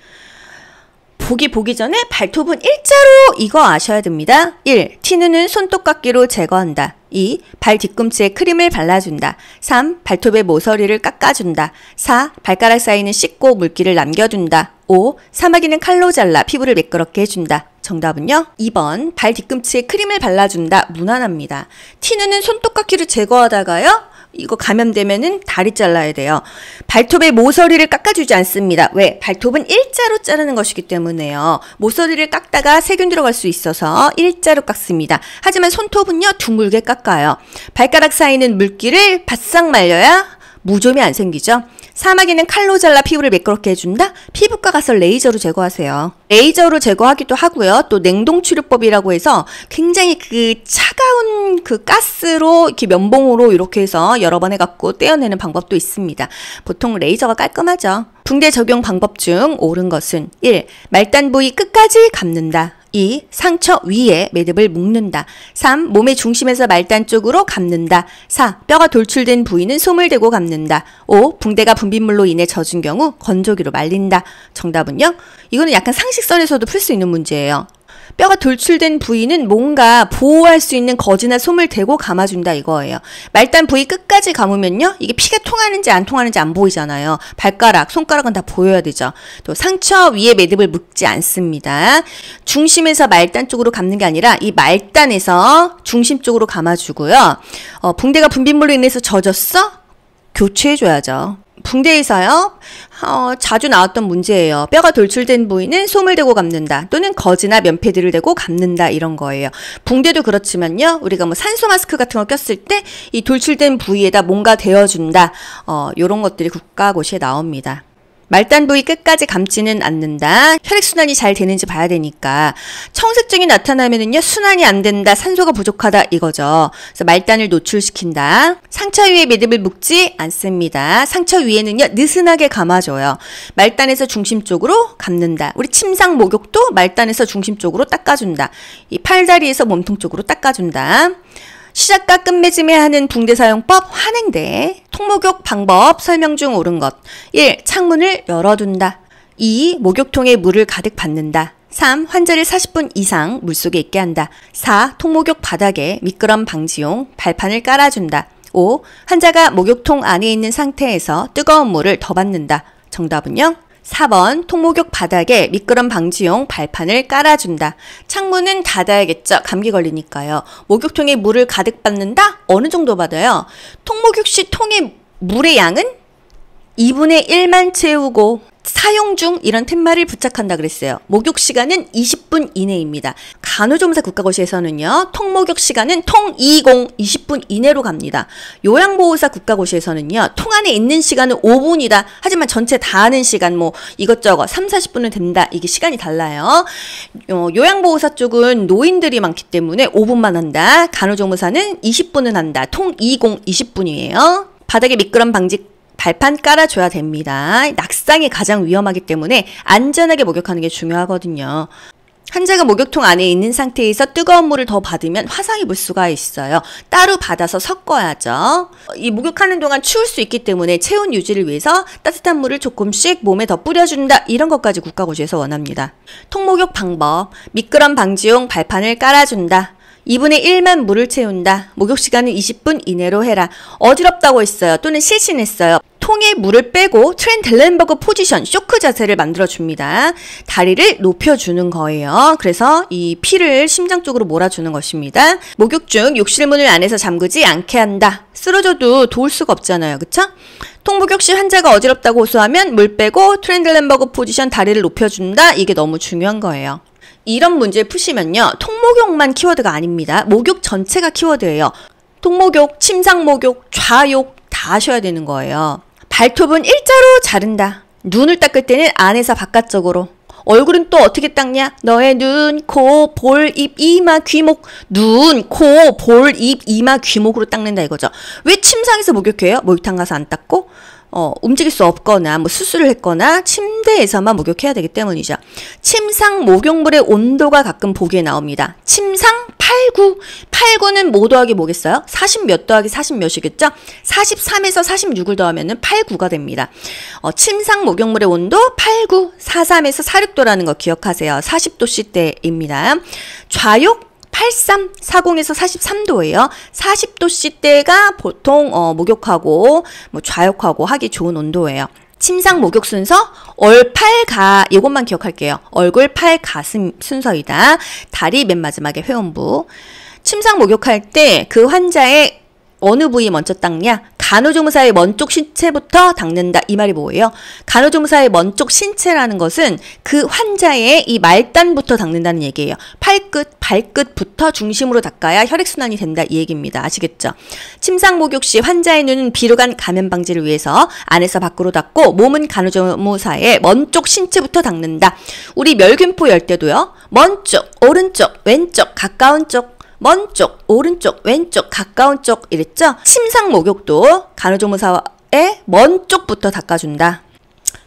보기 보기 전에 발톱은 일자로 이거 아셔야 됩니다. 1. 티누는 손톱깎이로 제거한다. 2. 발 뒤꿈치에 크림을 발라준다. 3. 발톱의 모서리를 깎아준다. 4. 발가락 사이는 씻고 물기를 남겨둔다. 5. 사마귀는 칼로 잘라 피부를 매끄럽게 해준다. 정답은요? 2번. 발 뒤꿈치에 크림을 발라준다. 무난합니다. 티누는 손톱깎이로 제거하다가요? 이거 감염되면은 다리 잘라야 돼요. 발톱에 모서리를 깎아주지 않습니다. 왜? 발톱은 일자로 자르는 것이기 때문에요. 모서리를 깎다가 세균 들어갈 수 있어서 일자로 깎습니다. 하지만 손톱은요, 둥글게 깎아요. 발가락 사이는 물기를 바싹 말려야 무좀이 안 생기죠. 사마귀는 칼로 잘라 피부를 매끄럽게 해준다? 피부과 가서 레이저로 제거하세요. 레이저로 제거하기도 하고요. 또 냉동 치료법이라고 해서 굉장히 그 차가운 그 가스로 이렇게 면봉으로 이렇게 해서 여러 번 해갖고 떼어내는 방법도 있습니다. 보통 레이저가 깔끔하죠. 붕대 적용 방법 중 옳은 것은 1. 말단 부위 끝까지 감는다. 2. 상처 위에 매듭을 묶는다. 3. 몸의 중심에서 말단 쪽으로 감는다. 4. 뼈가 돌출된 부위는 솜을 대고 감는다. 5. 붕대가 분비물로 인해 젖은 경우 건조기로 말린다. 정답은요? 이거는 약간 상식선에서도 풀 수 있는 문제예요. 뼈가 돌출된 부위는 뭔가 보호할 수 있는 거즈나 솜을 대고 감아준다 이거예요. 말단 부위 끝까지 감으면요. 이게 피가 통하는지 안 통하는지 안 보이잖아요. 발가락, 손가락은 다 보여야 되죠. 또 상처 위에 매듭을 묶지 않습니다. 중심에서 말단 쪽으로 감는 게 아니라 이 말단에서 중심 쪽으로 감아주고요. 어, 붕대가 분비물로 인해서 젖었어? 교체해줘야죠. 붕대에서요 어, 자주 나왔던 문제예요. 뼈가 돌출된 부위는 솜을 대고 감는다 또는 거즈나 면패들을 대고 감는다 이런 거예요. 붕대도 그렇지만요. 우리가 뭐 산소 마스크 같은 거 꼈을 때 이 돌출된 부위에다 뭔가 대어준다 어, 이런 것들이 국가고시에 나옵니다. 말단 부위 끝까지 감지는 않는다. 혈액순환이 잘 되는지 봐야 되니까. 청색증이 나타나면은요, 순환이 안 된다, 산소가 부족하다, 이거죠. 그래서 말단을 노출시킨다. 상처 위에 매듭을 묶지 않습니다. 상처 위에는요, 느슨하게 감아줘요. 말단에서 중심 쪽으로 감는다. 우리 침상 목욕도 말단에서 중심 쪽으로 닦아준다. 이 팔다리에서 몸통 쪽으로 닦아준다. 시작과 끝맺음해 하는 붕대 사용법 환행대 통목욕 방법 설명 중 옳은 것 1. 창문을 열어둔다 2. 목욕통에 물을 가득 받는다 3. 환자를 40분 이상 물속에 있게 한다 4. 통목욕 바닥에 미끄럼 방지용 발판을 깔아준다 5. 환자가 목욕통 안에 있는 상태에서 뜨거운 물을 더 받는다 정답은요? 4번 통목욕 바닥에 미끄럼 방지용 발판을 깔아준다. 창문은 닫아야겠죠. 감기 걸리니까요. 목욕통에 물을 가득 받는다? 어느 정도 받아요? 통목욕 시 통의 물의 양은 2분의 1만 채우고 사용 중 이런 팻말을 부착한다 그랬어요. 목욕 시간은 20분 이내입니다. 간호조무사 국가고시에서는요. 통목욕 시간은 통 20 20분 이내로 갑니다. 요양보호사 국가고시에서는요. 통 안에 있는 시간은 5분이다. 하지만 전체 다 하는 시간 뭐 이것저것 3, 40분은 된다. 이게 시간이 달라요. 어, 요양보호사 쪽은 노인들이 많기 때문에 5분만 한다. 간호조무사는 20분은 한다. 통 20 20분이에요. 바닥에 미끄럼 방지 발판 깔아줘야 됩니다. 낙상이 가장 위험하기 때문에 안전하게 목욕하는 게 중요하거든요. 환자가 목욕통 안에 있는 상태에서 뜨거운 물을 더 받으면 화상이 물 수가 있어요. 따로 받아서 섞어야죠. 이 목욕하는 동안 추울 수 있기 때문에 체온 유지를 위해서 따뜻한 물을 조금씩 몸에 더 뿌려준다. 이런 것까지 국가고시에서 원합니다. 통목욕 방법. 미끄럼 방지용 발판을 깔아준다. 2분의 1만 물을 채운다. 목욕 시간은 20분 이내로 해라. 어지럽다고 했어요. 또는 실신했어요. 통에 물을 빼고 트렌델렌버그 포지션 쇼크 자세를 만들어줍니다. 다리를 높여주는 거예요. 그래서 이 피를 심장 쪽으로 몰아주는 것입니다. 목욕 중 욕실문을 안에서 잠그지 않게 한다. 쓰러져도 도울 수가 없잖아요. 그쵸? 통복욕시 환자가 어지럽다고 호소하면 물 빼고 트렌델렌버그 포지션 다리를 높여준다. 이게 너무 중요한 거예요. 이런 문제 푸시면요. 통목욕만 키워드가 아닙니다. 목욕 전체가 키워드예요. 통목욕, 침상목욕, 좌욕 다 하셔야 되는 거예요. 발톱은 일자로 자른다. 눈을 닦을 때는 안에서 바깥쪽으로. 얼굴은 또 어떻게 닦냐? 너의 눈, 코, 볼, 입, 이마, 귀목. 눈, 코, 볼, 입, 이마, 귀목으로 닦는다 이거죠. 왜 침상에서 목욕해요? 목욕탕 가서 안 닦고? 어, 움직일 수 없거나 뭐 수술을 했거나 침대에서만 목욕해야 되기 때문이죠. 침상 목욕물의 온도가 가끔 보기에 나옵니다. 침상 89, 89는 뭐 더하기 뭐겠어요? 40 몇 더하기 40 몇이겠죠? 43에서 46을 더하면 은 89가 됩니다. 어, 침상 목욕물의 온도 89, 43에서 46도라는 거 기억하세요. 40도씨대입니다. 좌욕 83, 40에서 43도예요. 40도씨대가 보통 어, 목욕하고 뭐 좌욕하고 하기 좋은 온도예요. 침상 목욕 순서 얼팔가 이것만 기억할게요. 얼굴 팔 가슴 순서이다. 다리 맨 마지막에 회원부. 침상 목욕할 때 그 환자의 어느 부위 먼저 닦냐? 간호조무사의 먼쪽 신체부터 닦는다. 이 말이 뭐예요? 간호조무사의 먼쪽 신체라는 것은 그 환자의 이 말단부터 닦는다는 얘기예요. 팔끝, 발끝부터 중심으로 닦아야 혈액순환이 된다. 이 얘기입니다. 아시겠죠? 침상 목욕 시 환자의 눈은 비루간 감염 방지를 위해서 안에서 밖으로 닦고 몸은 간호조무사의 먼쪽 신체부터 닦는다. 우리 멸균포 열 때도요. 먼쪽, 오른쪽, 왼쪽, 가까운 쪽, 먼 쪽, 오른쪽, 왼쪽, 가까운 쪽 이랬죠? 침상 목욕도 간호조무사의 먼 쪽부터 닦아준다.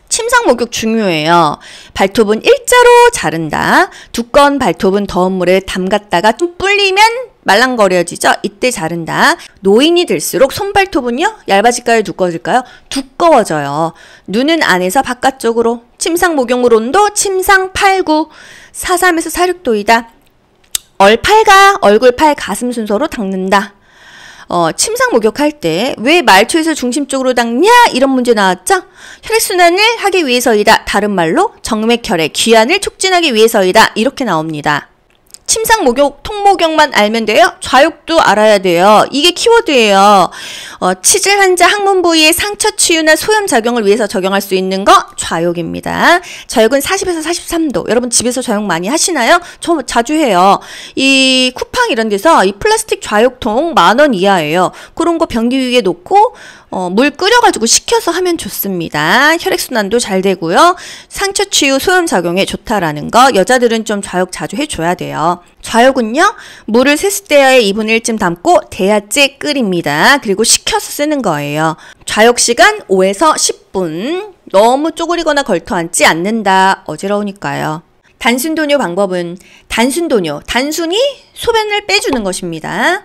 침상 목욕 중요해요. 발톱은 일자로 자른다. 두꺼운 발톱은 더운 물에 담갔다가 좀 불리면 말랑거려지죠? 이때 자른다. 노인이 될수록 손발톱은요? 얇아질까요? 두꺼워질까요? 두꺼워져요. 눈은 안에서 바깥쪽으로. 침상 목욕물온도 침상 8, 9, 4, 3에서 4, 6도이다. 얼팔과 얼굴 팔 가슴 순서로 닦는다. 어, 침상 목욕할 때 왜 말초에서 중심쪽으로 닦냐 이런 문제 나왔죠? 혈액순환을 하기 위해서이다. 다른 말로 정맥혈액 귀환을 촉진하기 위해서이다. 이렇게 나옵니다. 침상 목욕, 통목욕만 알면 돼요. 좌욕도 알아야 돼요. 이게 키워드예요. 어, 치질 환자 항문 부위의 상처 치유나 소염 작용을 위해서 적용할 수 있는 거 좌욕입니다. 좌욕은 40에서 43도. 여러분 집에서 좌욕 많이 하시나요? 저 자주 해요. 이 쿠팡 이런 데서 이 플라스틱 좌욕통 만 원 이하예요. 그런 거 변기 위에 놓고 어, 물 끓여가지고 식혀서 하면 좋습니다. 혈액순환도 잘 되고요. 상처 치유 소염 작용에 좋다라는 거 여자들은 좀 좌욕 자주 해줘야 돼요. 좌욕은요 물을 세숫대야에 2분의 1쯤 담고 대야째 끓입니다. 그리고 식혀서 쓰는 거예요. 좌욕 시간 5에서 10분. 너무 쪼그리거나 걸터앉지 않는다. 어지러우니까요. 단순 도뇨 방법은 단순 도뇨, 단순히 소변을 빼주는 것입니다.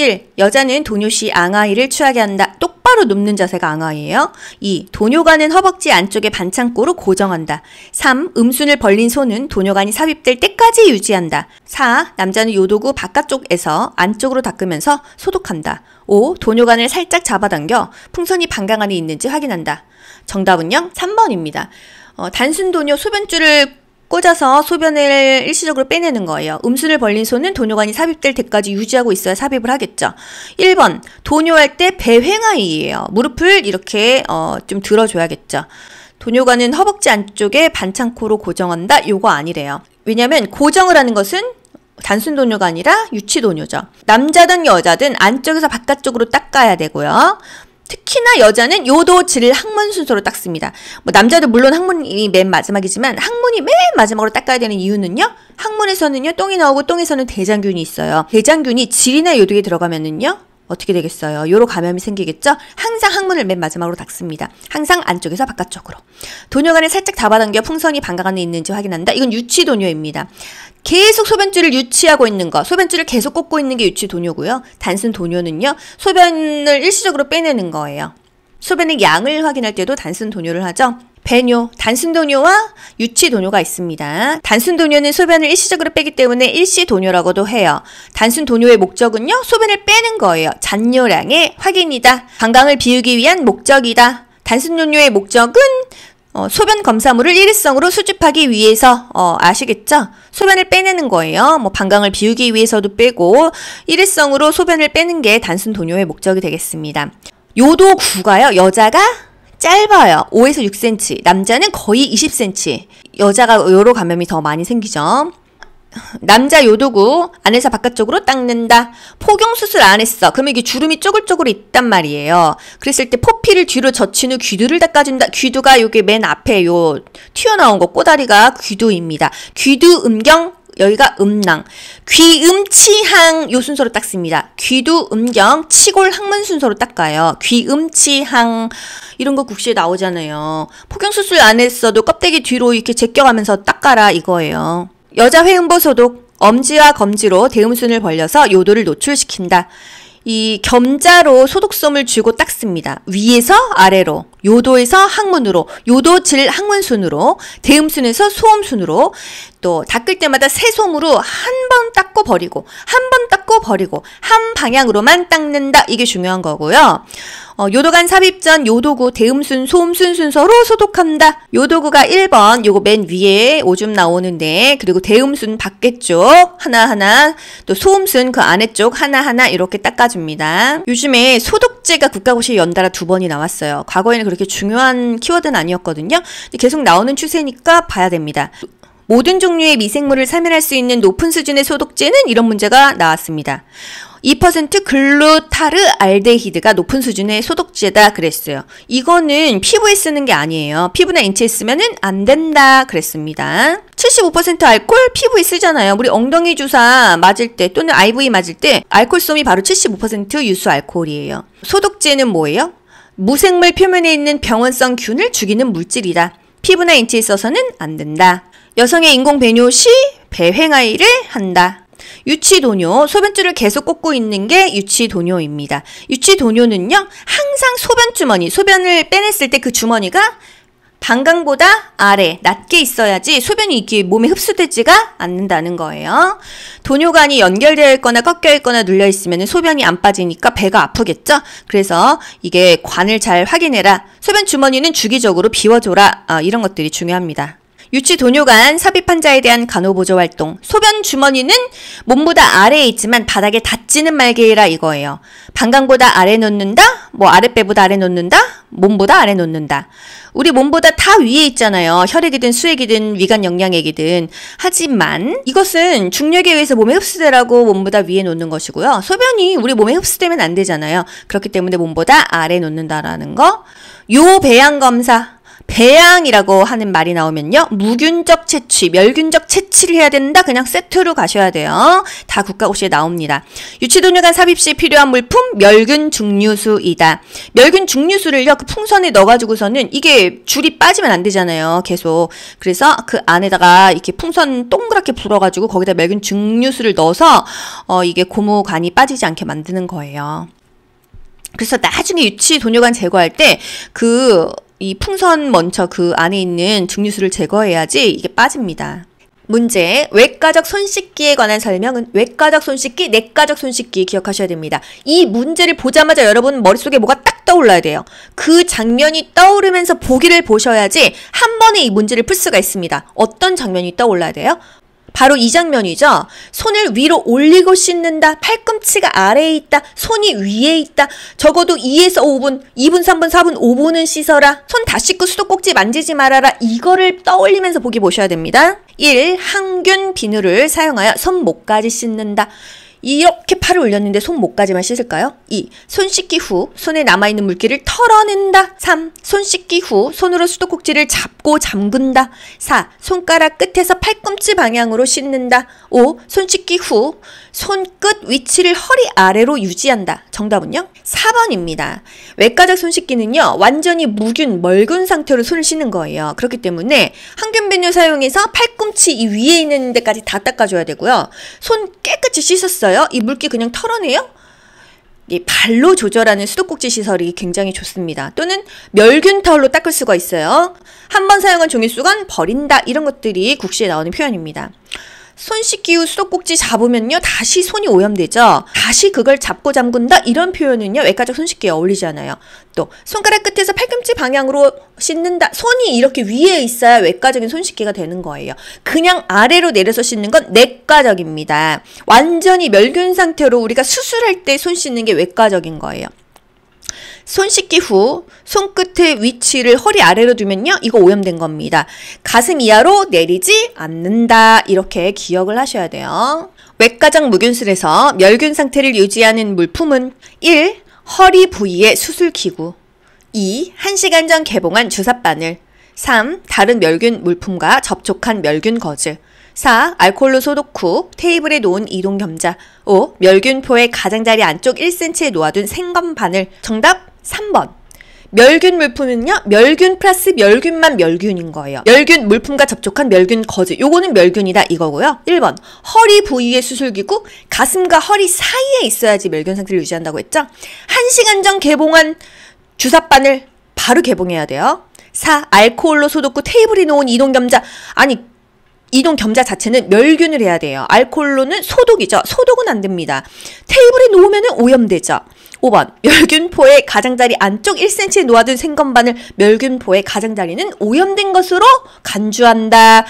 1. 여자는 도뇨시 앙아이를 취하게 한다. 똑바로 눕는 자세가 앙아이예요. 2. 도뇨관은 허벅지 안쪽에 반창고로 고정한다. 3. 음순을 벌린 손은 도뇨관이 삽입될 때까지 유지한다. 4. 남자는 요도구 바깥쪽에서 안쪽으로 닦으면서 소독한다. 5. 도뇨관을 살짝 잡아당겨 풍선이 방광 안에 있는지 확인한다. 정답은요? 3번입니다. 어, 단순 도뇨 소변줄을 꽂아서 소변을 일시적으로 빼내는 거예요. 음수를 벌린 손은 도뇨관이 삽입될 때까지 유지하고 있어야 삽입을 하겠죠. 1번 도뇨할 때 배횡하이예요. 무릎을 이렇게 어, 좀 들어줘야겠죠. 도뇨관은 허벅지 안쪽에 반창코로 고정한다. 요거 아니래요. 왜냐면 고정을 하는 것은 단순 도뇨가 아니라 유치 도뇨죠. 남자든 여자든 안쪽에서 바깥쪽으로 닦아야 되고요. 특히나 여자는 요도질 학문 순서로 닦습니다. 뭐 남자도 물론 학문이 맨 마지막이지만 학문이 맨 마지막으로 닦아야 되는 이유는요. 학문에서는요 똥이 나오고 똥에서는 대장균이 있어요. 대장균이 질이나 요도에 들어가면은요 어떻게 되겠어요? 요로 감염이 생기겠죠? 항상 항문을 맨 마지막으로 닦습니다. 항상 안쪽에서 바깥쪽으로. 도뇨관을 살짝 잡아당겨 풍선이 방광 안에 있는지 확인한다. 이건 유치 도뇨입니다. 계속 소변줄을 유치하고 있는 거, 소변줄을 계속 꽂고 있는 게 유치 도뇨고요. 단순 도뇨는요, 소변을 일시적으로 빼내는 거예요. 소변의 양을 확인할 때도 단순 도뇨를 하죠. 배뇨, 단순도뇨와 유치도뇨가 있습니다. 단순도뇨는 소변을 일시적으로 빼기 때문에 일시도뇨라고도 해요. 단순도뇨의 목적은요, 소변을 빼는 거예요. 잔뇨량의 확인이다. 방광을 비우기 위한 목적이다. 단순도뇨의 목적은 어, 소변 검사물을 일회성으로 수집하기 위해서 어, 아시겠죠? 소변을 빼내는 거예요. 뭐 방광을 비우기 위해서도 빼고 일회성으로 소변을 빼는 게 단순 도뇨의 목적이 되겠습니다. 요도구가요. 여자가 짧아요. 5에서 6cm. 남자는 거의 20cm. 여자가 요로 감염이 더 많이 생기죠. 남자 요도구 안에서 바깥쪽으로 닦는다. 포경 수술 안 했어. 그러면 이게 주름이 쪼글쪼글 있단 말이에요. 그랬을 때 포피를 뒤로 젖힌 후 귀두를 닦아준다. 귀두가 요게 맨 앞에 요 튀어나온 거 꼬다리가 귀두입니다. 귀두 음경 여기가 음낭. 귀음 치항 요 순서로 닦습니다. 귀두 음경 치골 항문 순서로 닦아요. 귀음 치항 이런 거 국시에 나오잖아요. 폭경 수술 안 했어도 껍데기 뒤로 이렇게 제껴가면서 닦아라 이거예요. 여자 회음보 소독 엄지와 검지로 대음순을 벌려서 요도를 노출시킨다. 이 겸자로 소독솜을 쥐고 닦습니다. 위에서 아래로. 요도에서 항문으로, 요도질 항문순으로, 대음순에서 소음순으로, 또 닦을 때마다 세솜으로 한 번 닦고 버리고, 한 번 닦고 버리고, 한 방향으로만 닦는다. 이게 중요한 거고요. 어, 요도간 삽입 전 요도구 대음순 소음순 순서로 소독한다. 요도구가 1번 요거 맨 위에 오줌 나오는데 그리고 대음순 밖에 쪽 하나하나 또 소음순 그 안에 쪽 하나하나 이렇게 닦아줍니다. 요즘에 소독 숙제가 국가고시 연달아 두 번이 나왔어요. 과거에는 그렇게 중요한 키워드는 아니었거든요. 계속 나오는 추세니까 봐야 됩니다. 모든 종류의 미생물을 사멸할 수 있는 높은 수준의 소독제는 이런 문제가 나왔습니다. 2% 글루타르 알데히드가 높은 수준의 소독제다 그랬어요. 이거는 피부에 쓰는 게 아니에요. 피부나 인체에 쓰면안 된다 그랬습니다. 75% 알콜 피부에 쓰잖아요. 우리 엉덩이 주사 맞을 때 또는 IV 맞을 때 알콜솜이 바로 75% 유수 알콜이에요. 소독제는 뭐예요? 무생물 표면에 있는 병원성 균을 죽이는 물질이다. 피부나 인체에 있어서는 안 된다. 여성의 인공 배뇨 시 배횡아이를 한다. 유치도뇨, 소변줄을 계속 꽂고 있는 게 유치도뇨입니다. 유치도뇨는요, 항상 소변주머니, 소변을 빼냈을 때 그 주머니가 방광보다 아래 낮게 있어야지 소변이 이렇게 몸에 흡수되지가 않는다는 거예요. 도뇨관이 연결되어 있거나 꺾여 있거나 눌려 있으면 소변이 안 빠지니까 배가 아프겠죠. 그래서 이게 관을 잘 확인해라. 소변 주머니는 주기적으로 비워줘라. 아, 이런 것들이 중요합니다. 유치 도뇨관 삽입 환자에 대한 간호보조 활동. 소변 주머니는 몸보다 아래에 있지만 바닥에 닿지는 말게라 이거예요. 방광보다 아래 놓는다? 뭐 아랫배보다 아래 놓는다? 몸보다 아래 놓는다. 우리 몸보다 다 위에 있잖아요. 혈액이든 수액이든 위관 영양액이든. 하지만 이것은 중력에 의해서 몸에 흡수되라고 몸보다 위에 놓는 것이고요. 소변이 우리 몸에 흡수되면 안 되잖아요. 그렇기 때문에 몸보다 아래 놓는다라는 거. 요 배양 검사 배양이라고 하는 말이 나오면요. 무균적 채취, 멸균적 채취를 해야 된다. 그냥 세트로 가셔야 돼요. 다 국가고시에 나옵니다. 유치도뇨관 삽입 시 필요한 물품 멸균 중류수이다. 멸균 중류수를요. 그 풍선에 넣어가지고서는 이게 줄이 빠지면 안 되잖아요. 계속. 그래서 그 안에다가 이렇게 풍선 동그랗게 불어가지고 거기다 멸균 중류수를 넣어서 어, 이게 고무관이 빠지지 않게 만드는 거예요. 그래서 나중에 유치 도뇨관 제거할 때그 이 풍선 먼저 그 안에 있는 증류수를 제거해야지 이게 빠집니다. 문제 외과적 손씻기에 관한 설명은 외과적 손씻기, 내과적 손씻기 기억하셔야 됩니다. 이 문제를 보자마자 여러분 머릿속에 뭐가 딱 떠올라야 돼요. 그 장면이 떠오르면서 보기를 보셔야지 한 번에 이 문제를 풀 수가 있습니다. 어떤 장면이 떠올라야 돼요? 바로 이 장면이죠. 손을 위로 올리고 씻는다. 팔꿈치가 아래에 있다. 손이 위에 있다. 적어도 2에서 5분, 2분, 3분, 4분, 5분은 씻어라. 손 다 씻고 수도꼭지 만지지 말아라. 이거를 떠올리면서 보기 보셔야 됩니다. 1. 항균 비누를 사용하여 손목까지 씻는다. 이렇게 팔을 올렸는데 손목까지만 씻을까요? 2. 손 씻기 후 손에 남아있는 물기를 털어낸다. 3. 손 씻기 후 손으로 수도꼭지를 잡고 잠근다. 4. 손가락 끝에서 팔꿈치 방향으로 씻는다. 5. 손 씻기 후 손끝 위치를 허리 아래로 유지한다. 정답은요? 4번입니다. 외과적 손 씻기는요. 완전히 무균, 멀근 상태로 손을 씻는 거예요. 그렇기 때문에 항균비누 사용해서 팔꿈치 위에 있는 데까지 다 닦아줘야 되고요. 손 깨끗이 씻었어요. 있어요? 이 물기 그냥 털어내요? 이 발로 조절하는 수도꼭지 시설이 굉장히 좋습니다. 또는 멸균 타로 닦을 수가 있어요. 한번 사용한 종이수건 버린다 이런 것들이 국시에 나오는 표현입니다. 손 씻기 후 수도꼭지 잡으면요 다시 손이 오염되죠. 다시 그걸 잡고 잠근다 이런 표현은요 외과적 손 씻기에 어울리잖아요또 손가락 끝에서 팔꿈치 방향으로 씻는다 손이 이렇게 위에 있어야 외과적인 손 씻기가 되는 거예요. 그냥 아래로 내려서 씻는 건 내과적입니다. 완전히 멸균 상태로 우리가 수술할 때 손 씻는 게 외과적인 거예요. 손 씻기 후 손끝의 위치를 허리 아래로 두면요. 이거 오염된 겁니다. 가슴 이하로 내리지 않는다. 이렇게 기억을 하셔야 돼요. 외과장 무균술에서 멸균 상태를 유지하는 물품은 1. 허리 부위의 수술 기구 2. 1시간 전 개봉한 주삿바늘 3. 다른 멸균 물품과 접촉한 멸균 거즈 4. 알코올로 소독 후 테이블에 놓은 이동 겸자 5. 멸균포의 가장자리 안쪽 1cm에 놓아둔 생검 바늘 정답 3번 멸균 물품은요 멸균 플러스 멸균만 멸균인 거예요 멸균 물품과 접촉한 멸균 거즈 요거는 멸균이다 이거고요 1번 허리 부위의 수술기구 가슴과 허리 사이에 있어야지 멸균 상태를 유지한다고 했죠 1시간 전 개봉한 주사바늘 바로 개봉해야 돼요 4. 알코올로 소독 후 테이블에 놓은 이동 겸자 아니 이동 겸자 자체는 멸균을 해야 돼요. 알콜로는 소독이죠. 소독은 안 됩니다. 테이블에 놓으면 오염되죠. 5번 멸균포의 가장자리 안쪽 1cm에 놓아둔 생건반을 멸균포의 가장자리는 오염된 것으로 간주한다.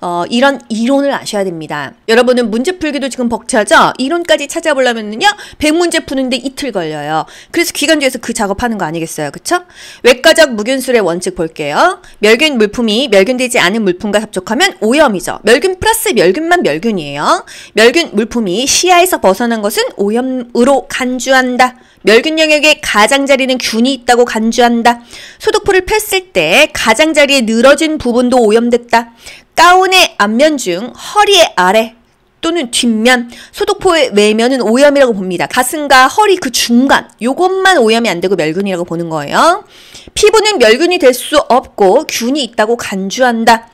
어, 이런 이론을 아셔야 됩니다. 여러분은 문제 풀기도 지금 벅차죠? 이론까지 찾아보려면요. 100문제 푸는데 이틀 걸려요. 그래서 기관지에서그 작업하는 거 아니겠어요? 그쵸? 외과적 무균술의 원칙 볼게요. 멸균 물품이 멸균되지 않은 물품과 접촉하면 오염이죠. 멸균 플러스 멸균만 멸균이에요. 멸균 물품이 시야에서 벗어난 것은 오염으로 간주한다. 멸균 영역에 가장자리는 균이 있다고 간주한다. 소독포를 폈을 때 가장자리에 늘어진 부분도 오염됐다. 가운의 앞면 중 허리의 아래 또는 뒷면, 소독포의 외면은 오염이라고 봅니다. 가슴과 허리 그 중간, 요것만 오염이 안 되고 멸균이라고 보는 거예요. 피부는 멸균이 될 수 없고 균이 있다고 간주한다.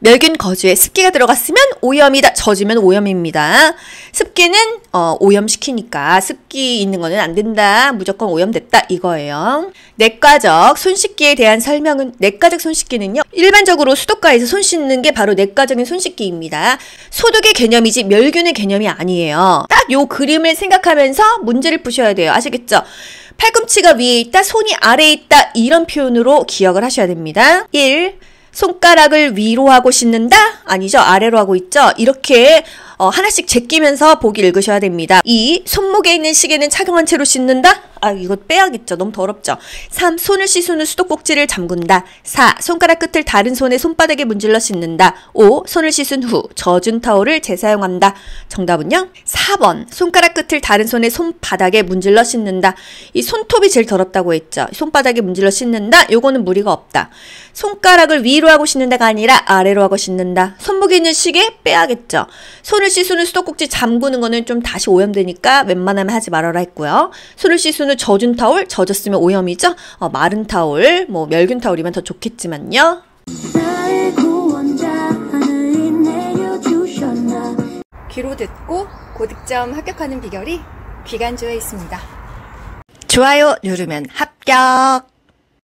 멸균 거주에 습기가 들어갔으면 오염이다. 젖으면 오염입니다. 습기는 어, 오염시키니까 습기 있는 거는 안 된다. 무조건 오염됐다. 이거예요. 내과적 손씻기에 대한 설명은 내과적 손씻기는요. 일반적으로 수도가에서 손 씻는 게 바로 내과적인 손씻기입니다. 소독의 개념이지 멸균의 개념이 아니에요. 딱 요 그림을 생각하면서 문제를 푸셔야 돼요. 아시겠죠? 팔꿈치가 위에 있다, 손이 아래에 있다 이런 표현으로 기억을 하셔야 됩니다. 1. 손가락을 위로 하고 씻는다? 아니죠. 아래로 하고 있죠. 이렇게 어, 하나씩 제끼면서 보기 읽으셔야 됩니다. 이 손목에 있는 시계는 착용한 채로 씻는다? 아, 이거 빼야겠죠. 너무 더럽죠. 3. 손을 씻으후 수도꼭지를 잠근다. 4. 손가락 끝을 다른 손에 손바닥에 문질러 씻는다. 5. 손을 씻은 후 젖은 타올을 재사용한다. 정답은요? 4번. 손가락 끝을 다른 손에 손바닥에 문질러 씻는다. 이 손톱이 제일 더럽다고 했죠. 손바닥에 문질러 씻는다. 요거는 무리가 없다. 손가락을 위로 하고 씻는다가 아니라 아래로 하고 씻는다. 손목에 있는 시계 빼야겠죠. 손을 씻으후 수도꼭지 잠그는 거는 좀 다시 오염되니까 웬만하면 하지 말아라 했고요. 손을 씻은 후 기으로 젖은 타올, 젖었으면 오염이죠. 어, 마른 타올, 뭐 멸균 타올이면 더 좋겠지만요. 귀로 듣고 고득점 합격하는 비결이 귀간조에 있습니다. 좋아요 누르면 합격!